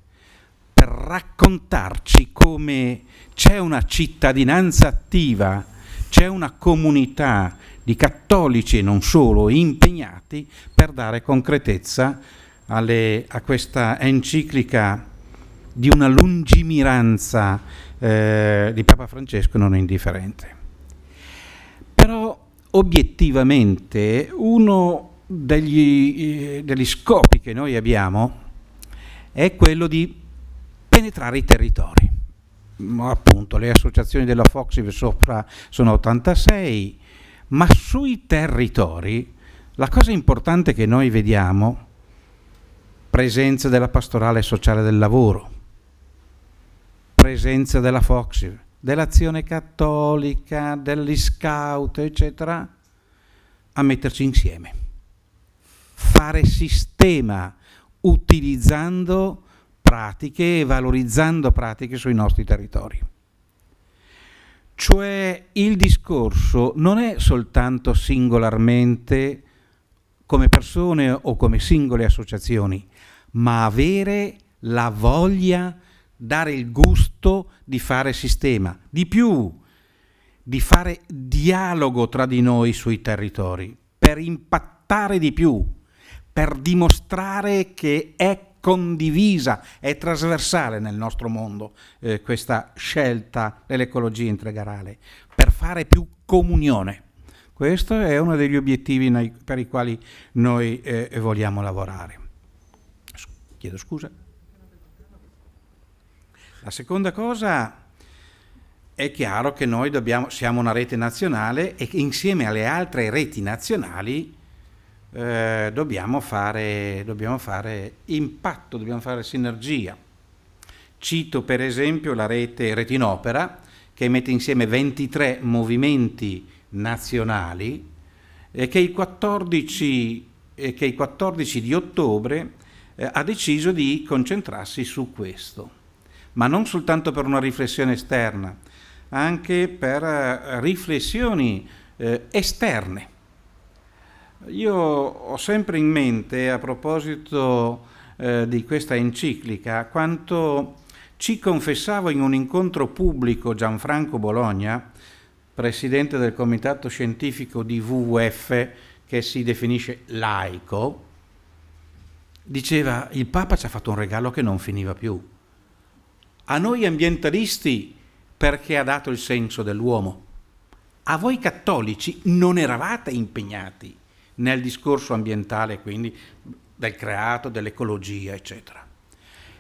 S5: per raccontarci come c'è una cittadinanza attiva, c'è una comunità di cattolici e non solo impegnati per dare concretezza alle, a questa enciclica di una lungimiranza eh, di Papa Francesco non indifferente però obiettivamente uno degli, eh, degli scopi che noi abbiamo è quello di penetrare i territori. Mm, appunto, le associazioni della Fox sopra sono 86, ma sui territori la cosa importante che noi vediamo presenza della pastorale sociale del lavoro, presenza della Fox, dell'azione cattolica, degli scout, eccetera, a metterci insieme. Fare sistema utilizzando pratiche e valorizzando pratiche sui nostri territori. Cioè il discorso non è soltanto singolarmente come persone o come singole associazioni, ma avere la voglia di dare il gusto di fare sistema, di più, di fare dialogo tra di noi sui territori, per impattare di più, per dimostrare che è condivisa, è trasversale nel nostro mondo eh, questa scelta dell'ecologia integrale, per fare più comunione. Questo è uno degli obiettivi nei, per i quali noi eh, vogliamo lavorare. Chiedo scusa. La seconda cosa è chiaro che noi dobbiamo, siamo una rete nazionale e che insieme alle altre reti nazionali eh, dobbiamo, fare, dobbiamo fare impatto, dobbiamo fare sinergia. Cito per esempio la rete Retinopera che mette insieme 23 movimenti nazionali e che il 14, che il 14 di ottobre eh, ha deciso di concentrarsi su questo ma non soltanto per una riflessione esterna, anche per eh, riflessioni eh, esterne. Io ho sempre in mente, a proposito eh, di questa enciclica, quanto ci confessavo in un incontro pubblico Gianfranco Bologna, presidente del comitato scientifico di WWF, che si definisce laico, diceva il Papa ci ha fatto un regalo che non finiva più a noi ambientalisti perché ha dato il senso dell'uomo. A voi cattolici non eravate impegnati nel discorso ambientale, quindi del creato, dell'ecologia, eccetera.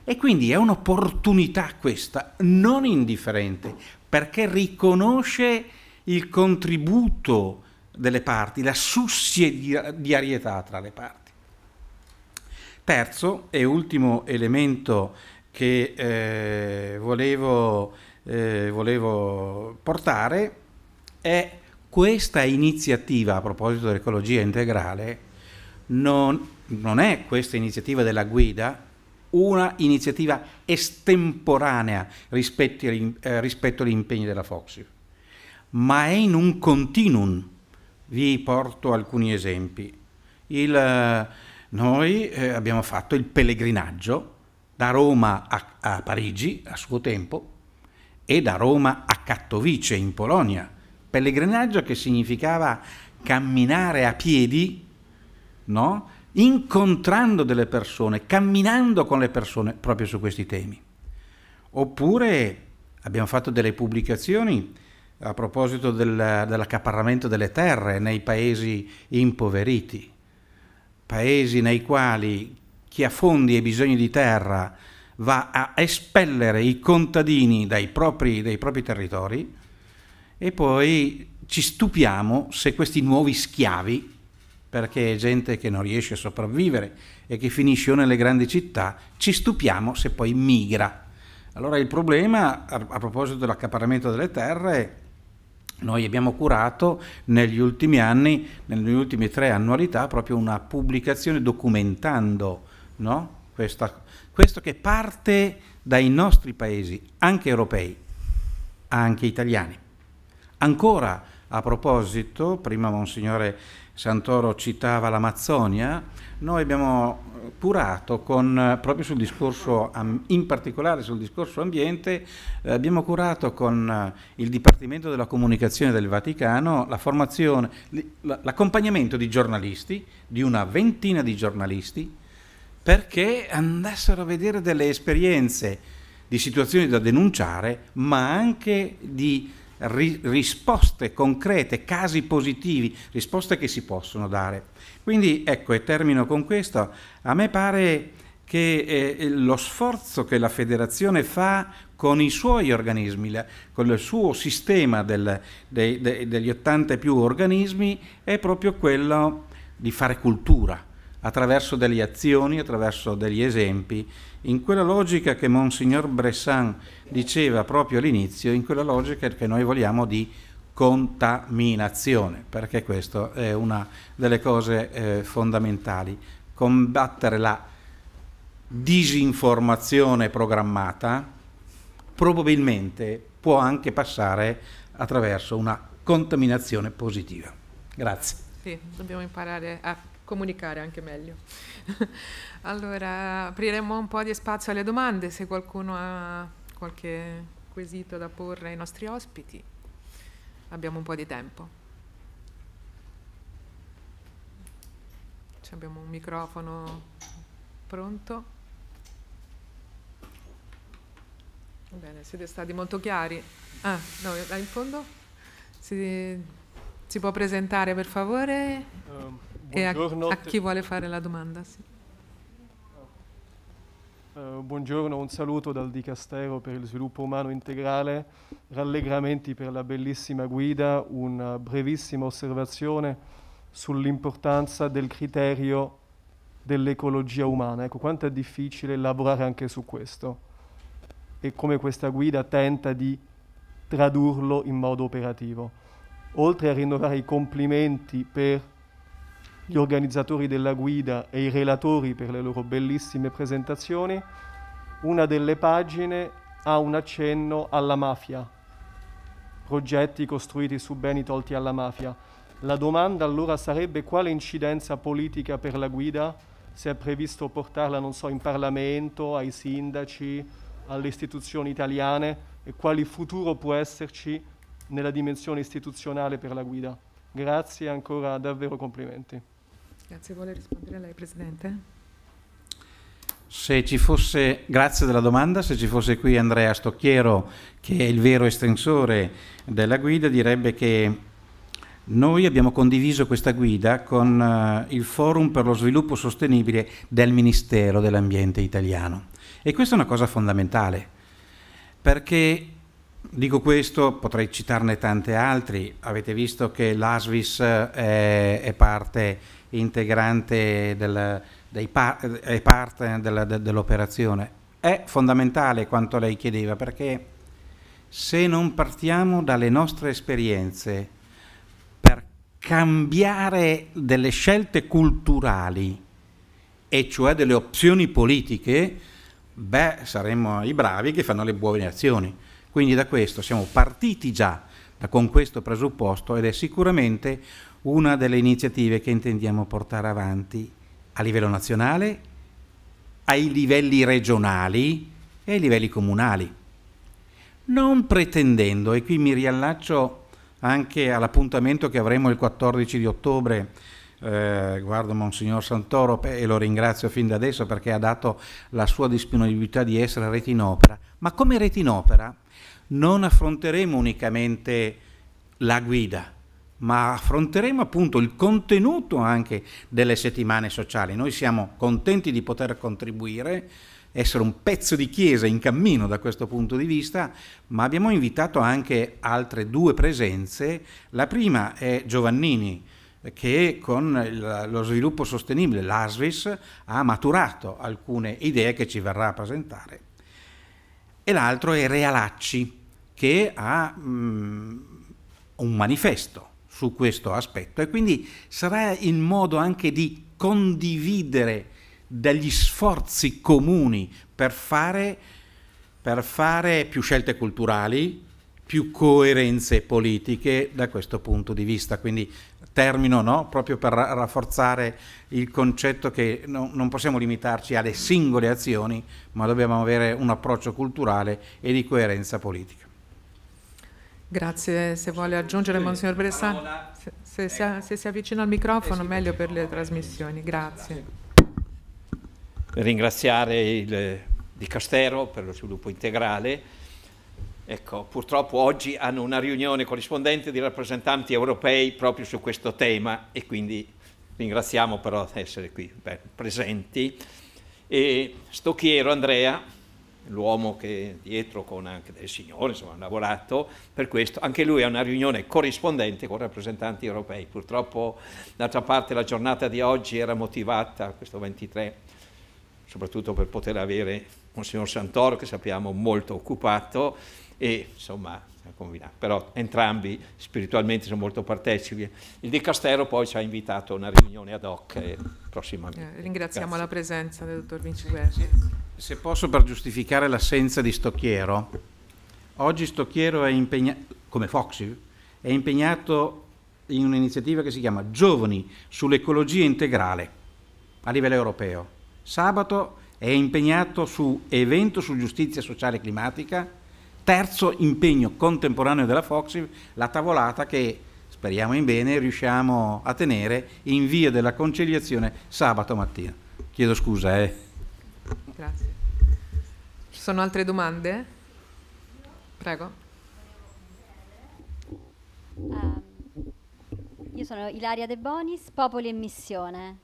S5: E quindi è un'opportunità questa, non indifferente, perché riconosce il contributo delle parti, la sussidiarietà tra le parti. Terzo e ultimo elemento che eh, volevo, eh, volevo portare è questa iniziativa a proposito dell'ecologia integrale non, non è questa iniziativa della guida una iniziativa estemporanea rispetto, eh, rispetto agli impegni della Foxy, ma è in un continuum. Vi porto alcuni esempi. Il, eh, noi eh, abbiamo fatto il pellegrinaggio da Roma a, a Parigi a suo tempo e da Roma a Katowice in Polonia, pellegrinaggio che significava camminare a piedi, no? incontrando delle persone, camminando con le persone proprio su questi temi. Oppure abbiamo fatto delle pubblicazioni a proposito del, dell'accaparramento delle terre nei paesi impoveriti, paesi nei quali chi ha fondi e bisogni di terra va a espellere i contadini dai propri, dai propri territori e poi ci stupiamo se questi nuovi schiavi, perché è gente che non riesce a sopravvivere e che finisce o nelle grandi città, ci stupiamo se poi migra. Allora il problema, a proposito dell'accaparamento delle terre, noi abbiamo curato negli ultimi anni, nelle ultime tre annualità, proprio una pubblicazione documentando no? Questa, questo che parte dai nostri paesi, anche europei, anche italiani. Ancora a proposito, prima Monsignore Santoro citava l'Amazzonia, noi abbiamo curato con, proprio sul discorso, in particolare sul discorso ambiente, eh, abbiamo curato con eh, il Dipartimento della Comunicazione del Vaticano la formazione, l'accompagnamento di giornalisti, di una ventina di giornalisti, perché andassero a vedere delle esperienze di situazioni da denunciare, ma anche di ri- risposte concrete, casi positivi, risposte che si possono dare. Quindi ecco, e termino con questo, a me pare che eh, lo sforzo che la federazione fa con i suoi organismi, la, con il suo sistema del, de, de, degli 80 e più organismi, è proprio quello di fare cultura attraverso delle azioni, attraverso degli esempi, in quella logica che Monsignor Bressan diceva proprio all'inizio, in quella logica che noi vogliamo di contaminazione, perché questa è una delle cose eh, fondamentali, combattere la disinformazione programmata probabilmente può anche passare attraverso una contaminazione positiva. Grazie.
S2: Sì, dobbiamo imparare a comunicare anche meglio. allora, apriremo un po' di spazio alle domande se qualcuno ha qualche quesito da porre ai nostri ospiti. Abbiamo un po' di tempo. Abbiamo un microfono pronto. Bene, siete stati molto chiari. Ah, no, là in fondo. Si, si può presentare per favore? Um. E a, a, chi vuole fare la domanda? Sì.
S6: Uh, buongiorno, un saluto dal Dicastero per il sviluppo umano integrale, rallegramenti per la bellissima guida, una brevissima osservazione sull'importanza del criterio dell'ecologia umana. Ecco, quanto è difficile lavorare anche su questo e come questa guida tenta di tradurlo in modo operativo. Oltre a rinnovare i complimenti per gli organizzatori della guida e i relatori per le loro bellissime presentazioni, una delle pagine ha un accenno alla mafia, progetti costruiti su beni tolti alla mafia. La domanda allora sarebbe quale incidenza politica per la guida se è previsto portarla, non so, in Parlamento, ai sindaci, alle istituzioni italiane e quale futuro può esserci nella dimensione istituzionale per la guida. Grazie ancora, davvero complimenti.
S2: Grazie, vuole rispondere a lei Presidente?
S5: Se ci fosse, grazie della domanda, se ci fosse qui Andrea Stocchiero, che è il vero estensore della guida, direbbe che noi abbiamo condiviso questa guida con eh, il Forum per lo sviluppo sostenibile del Ministero dell'Ambiente italiano. E questa è una cosa fondamentale, perché Dico questo, potrei citarne tante altri. Avete visto che l'ASVIS eh, è, è parte integrante del, par, è parte della, de, dell'operazione. È fondamentale quanto lei chiedeva perché se non partiamo dalle nostre esperienze per cambiare delle scelte culturali, e cioè delle opzioni politiche, beh, saremmo i bravi che fanno le buone azioni quindi da questo siamo partiti già con questo presupposto ed è sicuramente una delle iniziative che intendiamo portare avanti a livello nazionale, ai livelli regionali e ai livelli comunali. Non pretendendo, e qui mi riallaccio anche all'appuntamento che avremo il 14 di ottobre, eh, guardo Monsignor Santoro e lo ringrazio fin da adesso perché ha dato la sua disponibilità di essere rete in opera, ma come rete in opera non affronteremo unicamente la guida, ma affronteremo appunto il contenuto anche delle settimane sociali. Noi siamo contenti di poter contribuire, essere un pezzo di chiesa in cammino da questo punto di vista, ma abbiamo invitato anche altre due presenze. La prima è Giovannini che con lo sviluppo sostenibile, l'ASVIS, ha maturato alcune idee che ci verrà a presentare e l'altro è Realacci che ha um, un manifesto su questo aspetto e quindi sarà il modo anche di condividere degli sforzi comuni per fare, per fare più scelte culturali, più coerenze politiche da questo punto di vista. Quindi termino no? proprio per rafforzare il concetto che no, non possiamo limitarci alle singole azioni, ma dobbiamo avere un approccio culturale e di coerenza politica.
S2: Grazie, se vuole aggiungere sì, Monsignor Bressan, se, se, ecco. se, si avvicina al microfono meglio per le trasmissioni, grazie.
S1: Ringraziare il Di Castero per lo sviluppo integrale Ecco, purtroppo oggi hanno una riunione corrispondente di rappresentanti europei proprio su questo tema e quindi ringraziamo però di essere qui beh, presenti. E Stocchiero Andrea, l'uomo che dietro con anche del signore, insomma, ha lavorato per questo, anche lui ha una riunione corrispondente con rappresentanti europei. Purtroppo, d'altra parte, la giornata di oggi era motivata, questo 23, soprattutto per poter avere un signor Santoro che sappiamo molto occupato e insomma però entrambi spiritualmente sono molto partecipi. Il De Castero poi ci ha invitato a una riunione ad hoc eh, prossimamente. Eh,
S5: ringraziamo Grazie. la
S2: presenza del dottor Vinci Guerri.
S5: Se posso per giustificare l'assenza di Stocchiero, oggi Stocchiero è impegnato, come Foxy, è impegnato in un'iniziativa che si chiama Giovani sull'ecologia integrale a livello europeo. Sabato è impegnato su evento su giustizia sociale e climatica terzo impegno contemporaneo della Foxy, la tavolata che speriamo in bene riusciamo a tenere in via della conciliazione sabato mattina. Chiedo scusa. Eh.
S2: Grazie. Ci sono altre domande? Prego.
S6: Uh, io sono Ilaria De Bonis, Popoli e Missione.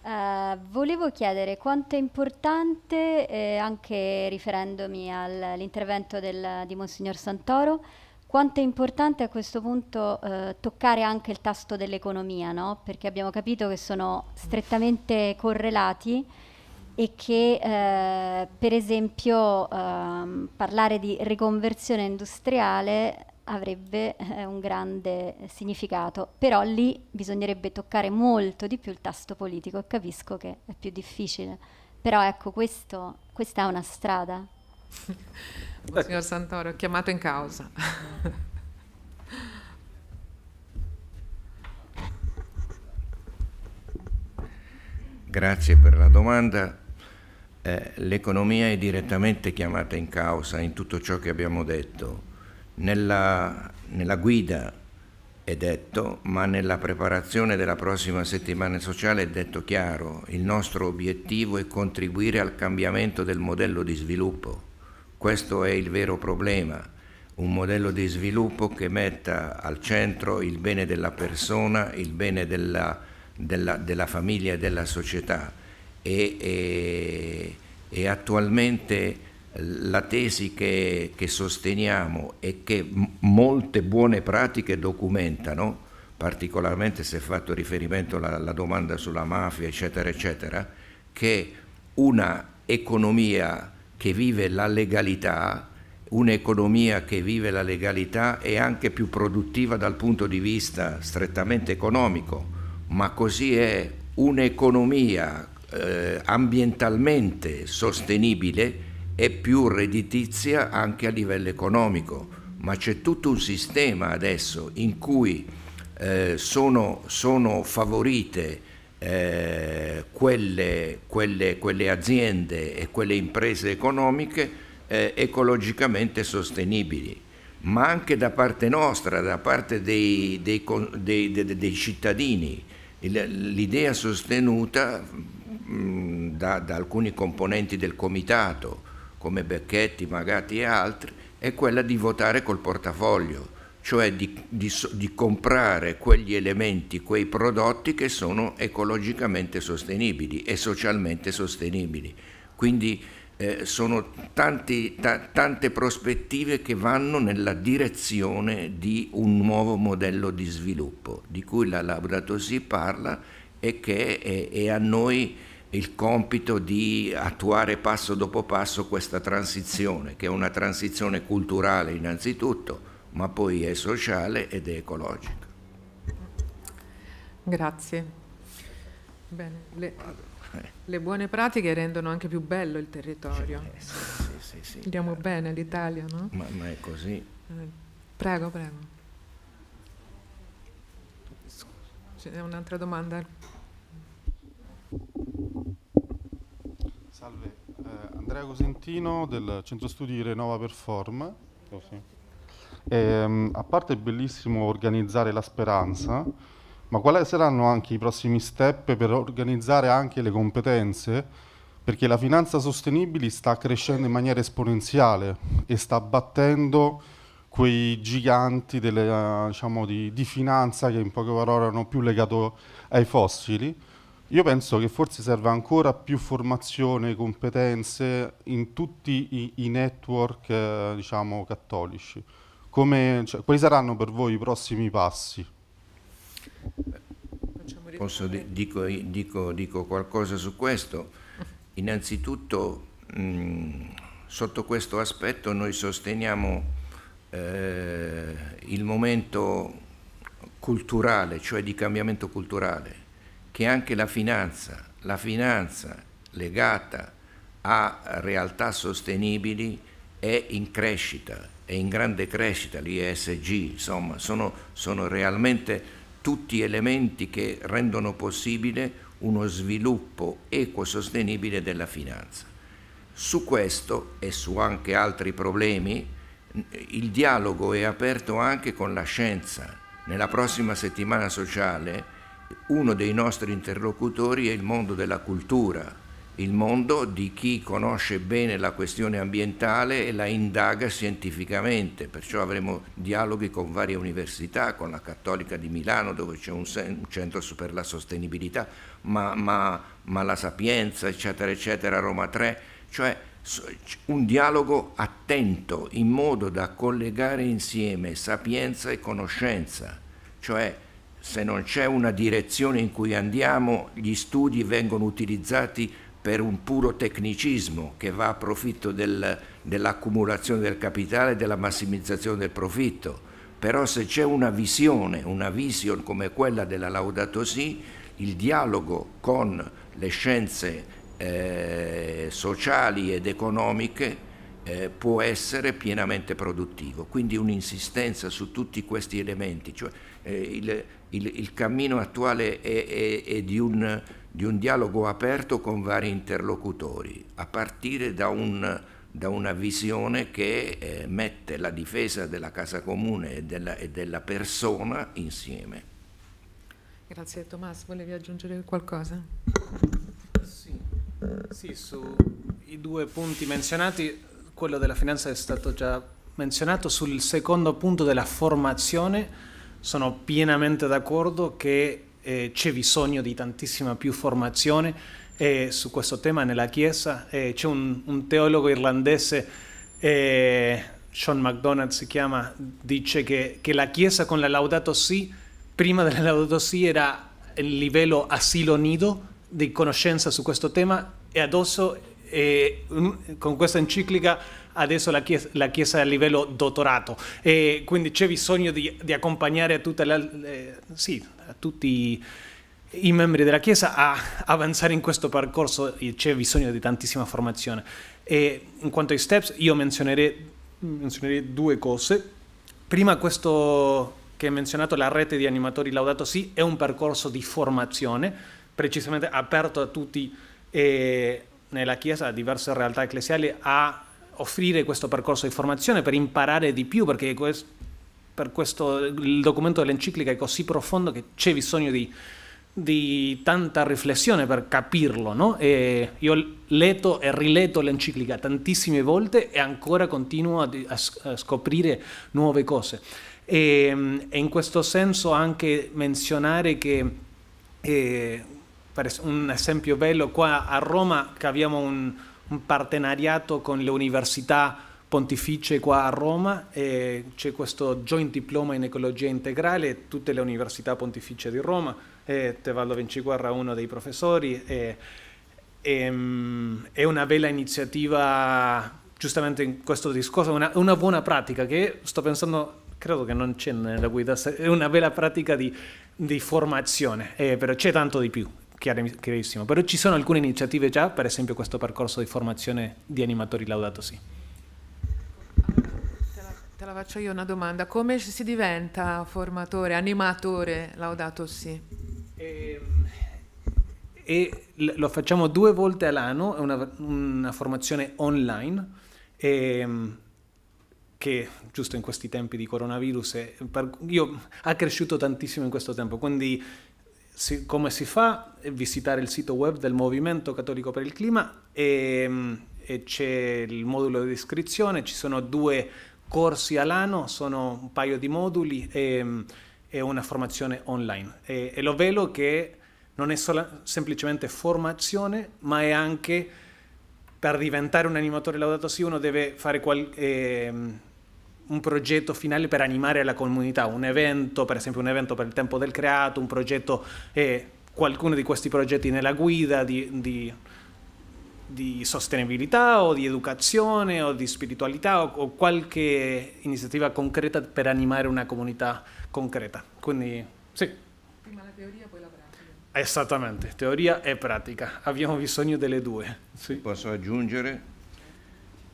S6: Uh, volevo chiedere quanto è importante, eh, anche riferendomi all'intervento di Monsignor Santoro, quanto è importante a questo punto eh, toccare anche il tasto dell'economia, no? perché abbiamo capito che sono strettamente correlati e che eh, per esempio ehm, parlare di riconversione industriale avrebbe eh, un grande significato, però lì bisognerebbe toccare molto di più il tasto politico e capisco che è più difficile, però ecco questo, questa è una strada.
S2: Signor Santoro, chiamato in causa.
S3: Grazie per la domanda. Eh, l'economia è direttamente chiamata in causa in tutto ciò che abbiamo detto nella, nella guida è detto, ma nella preparazione della prossima settimana sociale è detto chiaro, il nostro obiettivo è contribuire al cambiamento del modello di sviluppo. Questo è il vero problema, un modello di sviluppo che metta al centro il bene della persona, il bene della, della, della famiglia e della società. E, e, e attualmente la tesi che, che sosteniamo e che m- molte buone pratiche documentano, particolarmente se fatto riferimento alla domanda sulla mafia, eccetera, eccetera, che una economia che vive la legalità, un'economia che vive la legalità è anche più produttiva dal punto di vista strettamente economico, ma così è un'economia eh, ambientalmente sostenibile è più redditizia anche a livello economico, ma c'è tutto un sistema adesso in cui eh, sono, sono, favorite eh, quelle, quelle, quelle, aziende e quelle imprese economiche eh, ecologicamente sostenibili ma anche da parte nostra, da parte dei, dei, dei, dei cittadini. L'idea sostenuta mm, da, da, alcuni componenti del comitato come Becchetti, Magatti e altri, è quella di votare col portafoglio, cioè di, di, di comprare quegli elementi, quei prodotti che sono ecologicamente sostenibili e socialmente sostenibili. Quindi eh, sono tanti, ta, tante prospettive che vanno nella direzione di un nuovo modello di sviluppo di cui la Laudato Si parla e che è, è a noi il compito di attuare passo dopo passo questa transizione, che è una transizione culturale innanzitutto, ma poi è sociale ed è ecologica.
S2: Grazie. Bene, le, eh. le, buone pratiche rendono anche più bello il territorio. Cioè, sì, sì, sì, Andiamo bene l'Italia, no? Ma,
S3: ma, è così.
S2: Eh, prego, prego. C'è un'altra domanda?
S6: Salve, eh, Andrea Cosentino del Centro Studi Renova Perform. Oh, sì. e, ehm, a parte è bellissimo organizzare la speranza, ma quali saranno anche i prossimi step per organizzare anche le competenze? Perché la finanza sostenibile sta crescendo in maniera esponenziale e sta abbattendo quei giganti delle, eh, diciamo, di, di finanza che in poche parole erano più legati ai fossili io penso che forse serva ancora più formazione, e competenze in tutti i, i network eh, diciamo, cattolici. Come, cioè, quali saranno per voi i prossimi passi?
S3: Posso, dico, dico, dico, qualcosa su questo. Innanzitutto, mh, sotto questo aspetto noi sosteniamo eh, il momento culturale, cioè di cambiamento culturale che anche la finanza, la finanza legata a realtà sostenibili è in crescita, è in grande crescita l'ISG, insomma sono, sono realmente tutti elementi che rendono possibile uno sviluppo ecosostenibile della finanza. Su questo e su anche altri problemi il dialogo è aperto anche con la scienza. Nella prossima settimana sociale uno dei nostri interlocutori è il mondo della cultura, il mondo di chi conosce bene la questione ambientale e la indaga scientificamente, perciò avremo dialoghi con varie università, con la Cattolica di Milano dove c'è un centro per la sostenibilità, ma, ma, ma la Sapienza, eccetera, eccetera, Roma 3, cioè un dialogo attento in modo da collegare insieme sapienza e conoscenza, cioè se non c'è una direzione in cui andiamo, gli studi vengono utilizzati per un puro tecnicismo che va a profitto del, dell'accumulazione del capitale e della massimizzazione del profitto. Però se c'è una visione, una vision come quella della Laudato Si, il dialogo con le scienze eh, sociali ed economiche eh, può essere pienamente produttivo. Quindi un'insistenza su tutti questi elementi, cioè eh, il, il, il cammino attuale è, è, è di, un, di, un, dialogo aperto con vari interlocutori, a partire da, un, da una visione che eh, mette la difesa della casa comune e della, e della persona insieme.
S2: Grazie Tommaso, volevi aggiungere qualcosa?
S4: Sì, sì sui due punti menzionati, quello della finanza è stato già menzionato, sul secondo punto della formazione sono pienamente d'accordo che eh, c'è bisogno di tantissima più formazione eh, su questo tema nella Chiesa. Eh, c'è un, un, teologo irlandese, Sean McDonald si chiama, dice che, che, la Chiesa con la Laudato Si, prima della Laudato Si era il livello asilo nido di conoscenza su questo tema e adesso eh, con questa enciclica adesso la Chiesa, la chiesa a livello dottorato, e quindi c'è bisogno di, di accompagnare la, eh, sì, tutti i membri della Chiesa a avanzare in questo percorso, e c'è bisogno di tantissima formazione. E in quanto ai steps, io menzionerei, menzionerei due cose. Prima questo che hai menzionato, la rete di animatori Laudato sì è un percorso di formazione, precisamente aperto a tutti eh, nella Chiesa, a diverse realtà ecclesiali, a offrire questo percorso di formazione per imparare di più, perché quest- per questo il documento dell'enciclica è così profondo che c'è bisogno di, di tanta riflessione per capirlo. No? io ho letto e riletto l'enciclica tantissime volte e ancora continuo a, a scoprire nuove cose. E, ehm, e, in questo senso anche menzionare che... Eh, per un esempio bello, qua a Roma che abbiamo un, un partenariato con le università pontificie qua a Roma, c'è questo joint diploma in ecologia integrale, tutte le università pontificie di Roma, eh, Tevaldo Vinciguerra è uno dei professori, eh, ehm, è una bella iniziativa giustamente in questo discorso, una, una buona pratica che sto pensando credo che non c'è nella guida, è una bella pratica di, di formazione, eh, però c'è tanto di più chiarissimo, però ci sono alcune iniziative già, per esempio questo percorso di formazione di animatori Laudato sì.
S2: Te la, faccio io una domanda, come si diventa formatore, animatore Laudato sì?
S4: Ehm, e, lo facciamo due volte all'anno, è una, una formazione online. E, ehm, che giusto in questi tempi di coronavirus è, io, ha cresciuto tantissimo in questo tempo, quindi si, come si fa, eh, visitare il sito web del Movimento Cattolico per il Clima e, mm, e c'è il modulo di iscrizione, ci sono due corsi all'anno, sono un paio di moduli e, mm, e una formazione online. E, e lo velo che non è sola, semplicemente formazione, ma è anche per diventare un animatore laudato sì uno deve fare qualche... eh, un progetto finale per animare la comunità, un evento, per esempio un evento per il tempo del creato, un progetto, eh, qualcuno di questi progetti nella guida di, di, di, sostenibilità o di educazione o di spiritualità o, o, qualche iniziativa concreta per animare una comunità concreta. Quindi sì.
S6: Prima la teoria, poi la
S4: pratica. Esattamente, teoria e pratica. Abbiamo bisogno delle due. Sì. Posso aggiungere?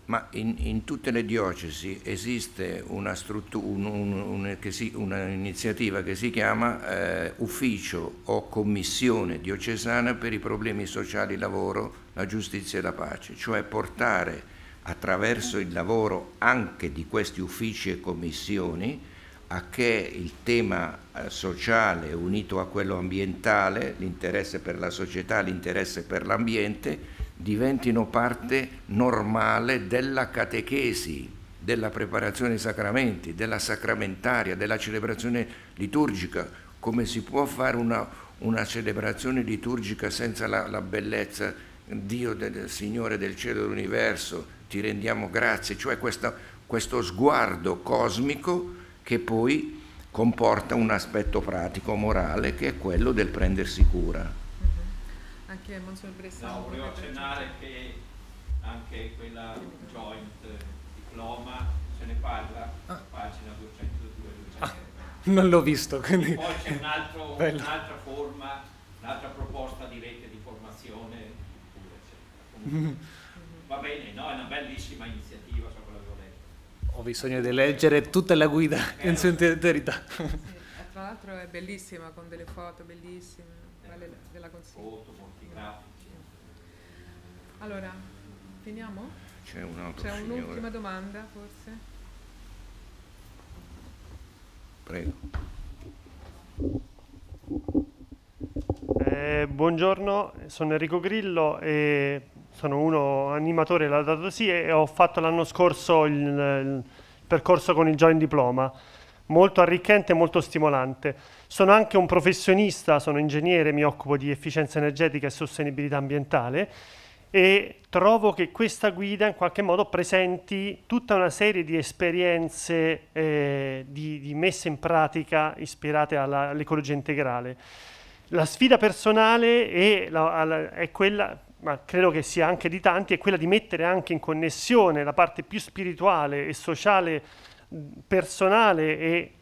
S3: ma in, in, tutte le diocesi esiste una un, un, un'iniziativa che si chiama eh, Ufficio o Commissione diocesana per i problemi sociali, lavoro, la giustizia e la pace, cioè portare attraverso il lavoro anche di questi uffici e commissioni a che il tema eh, sociale unito a quello ambientale, l'interesse per la società, l'interesse per l'ambiente, diventino parte normale della catechesi, della preparazione dei sacramenti, della sacramentaria, della celebrazione liturgica, come si può fare una, una celebrazione liturgica senza la, la bellezza Dio del, del Signore del cielo e dell'universo, ti rendiamo grazie, cioè questa, questo sguardo cosmico che poi comporta un aspetto pratico, morale, che è quello del prendersi cura
S2: anche Monsignor Bressano. No, volevo accennare che
S1: anche quella joint diploma se ne parla, ah. pagina 202.
S4: Ah, non l'ho visto. Quindi... poi c'è un altro, un'altra
S1: forma, un'altra proposta di rete di formazione, eccetera.
S4: Va bene, no? È una bellissima iniziativa, so quello che ho detto. Ho bisogno di leggere tutta la guida eh, in sua integrità. Sì, eh,
S2: tra l'altro è bellissima, con delle foto bellissime, vale, eh, ve la consiglio. Foto, grafici. Allora, finiamo?
S3: C'è, un'ultima
S2: domanda forse?
S3: Prego.
S7: Eh, buongiorno, sono Enrico Grillo e sono uno animatore della Datosie e ho fatto l'anno scorso il, il percorso con il joint Diploma, molto arricchente e molto stimolante. Sono anche un professionista, sono ingegnere, mi occupo di efficienza energetica e sostenibilità ambientale e trovo che questa guida in qualche modo presenti tutta una serie di esperienze eh, di, di messa in pratica ispirate all'ecologia integrale. La sfida personale è, la, è, quella, ma credo che sia anche di tanti, è quella di mettere anche in connessione la parte più spirituale e sociale, personale e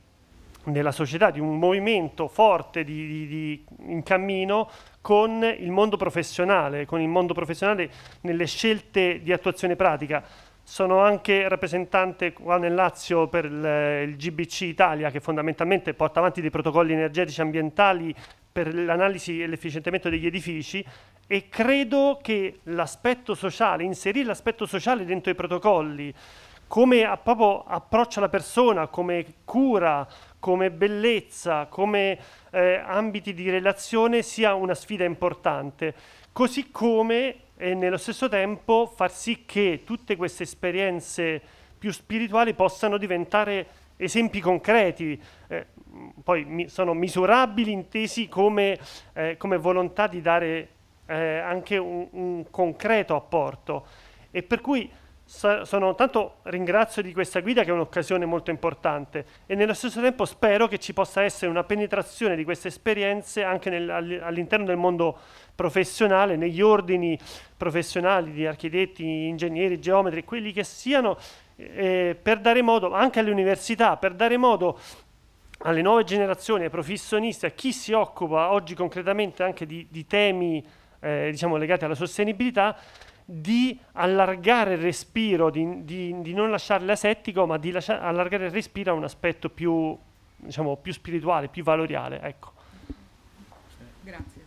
S7: nella società di un movimento forte di, di, di, in cammino con il mondo professionale, con il mondo professionale nelle scelte di attuazione pratica. Sono anche rappresentante qua nel Lazio per il, il GBC Italia che fondamentalmente porta avanti dei protocolli energetici ambientali per l'analisi e l'efficientamento degli edifici e credo che l'aspetto sociale, inserire l'aspetto sociale dentro i protocolli, come proprio approccia la persona, come cura, come bellezza, come eh, ambiti di relazione sia una sfida importante, così come e nello stesso tempo far sì che tutte queste esperienze più spirituali possano diventare esempi concreti, eh, poi mi, sono misurabili intesi come, eh, come volontà di dare eh, anche un, un concreto apporto e per cui sono, tanto ringrazio di questa guida che è un'occasione molto importante e nello stesso tempo spero che ci possa essere una penetrazione di queste esperienze anche nel, all'interno del mondo professionale, negli ordini professionali di architetti, ingegneri, geometri, quelli che siano, eh, per dare modo anche alle università, per dare modo alle nuove generazioni, ai professionisti, a chi si occupa oggi concretamente anche di, di temi eh, diciamo, legati alla sostenibilità, di allargare il respiro, di, di, di non lasciarle asettico, ma di lascia- allargare il respiro a un aspetto più, diciamo, più spirituale, più valoriale. Ecco.
S2: Grazie.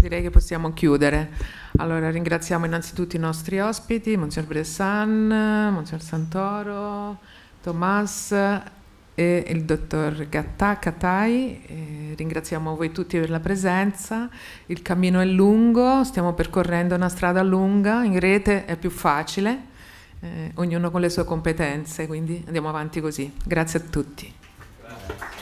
S2: Direi che possiamo chiudere. Allora ringraziamo innanzitutto i nostri ospiti, Monsignor Bressan, Monsignor Santoro, Tomas, e il dottor Gattà Katai. Eh, ringraziamo voi tutti per la presenza. Il cammino è lungo, stiamo percorrendo una strada lunga, in rete è più facile, eh, ognuno con le sue competenze, quindi andiamo avanti così. Grazie a tutti.
S6: Grazie.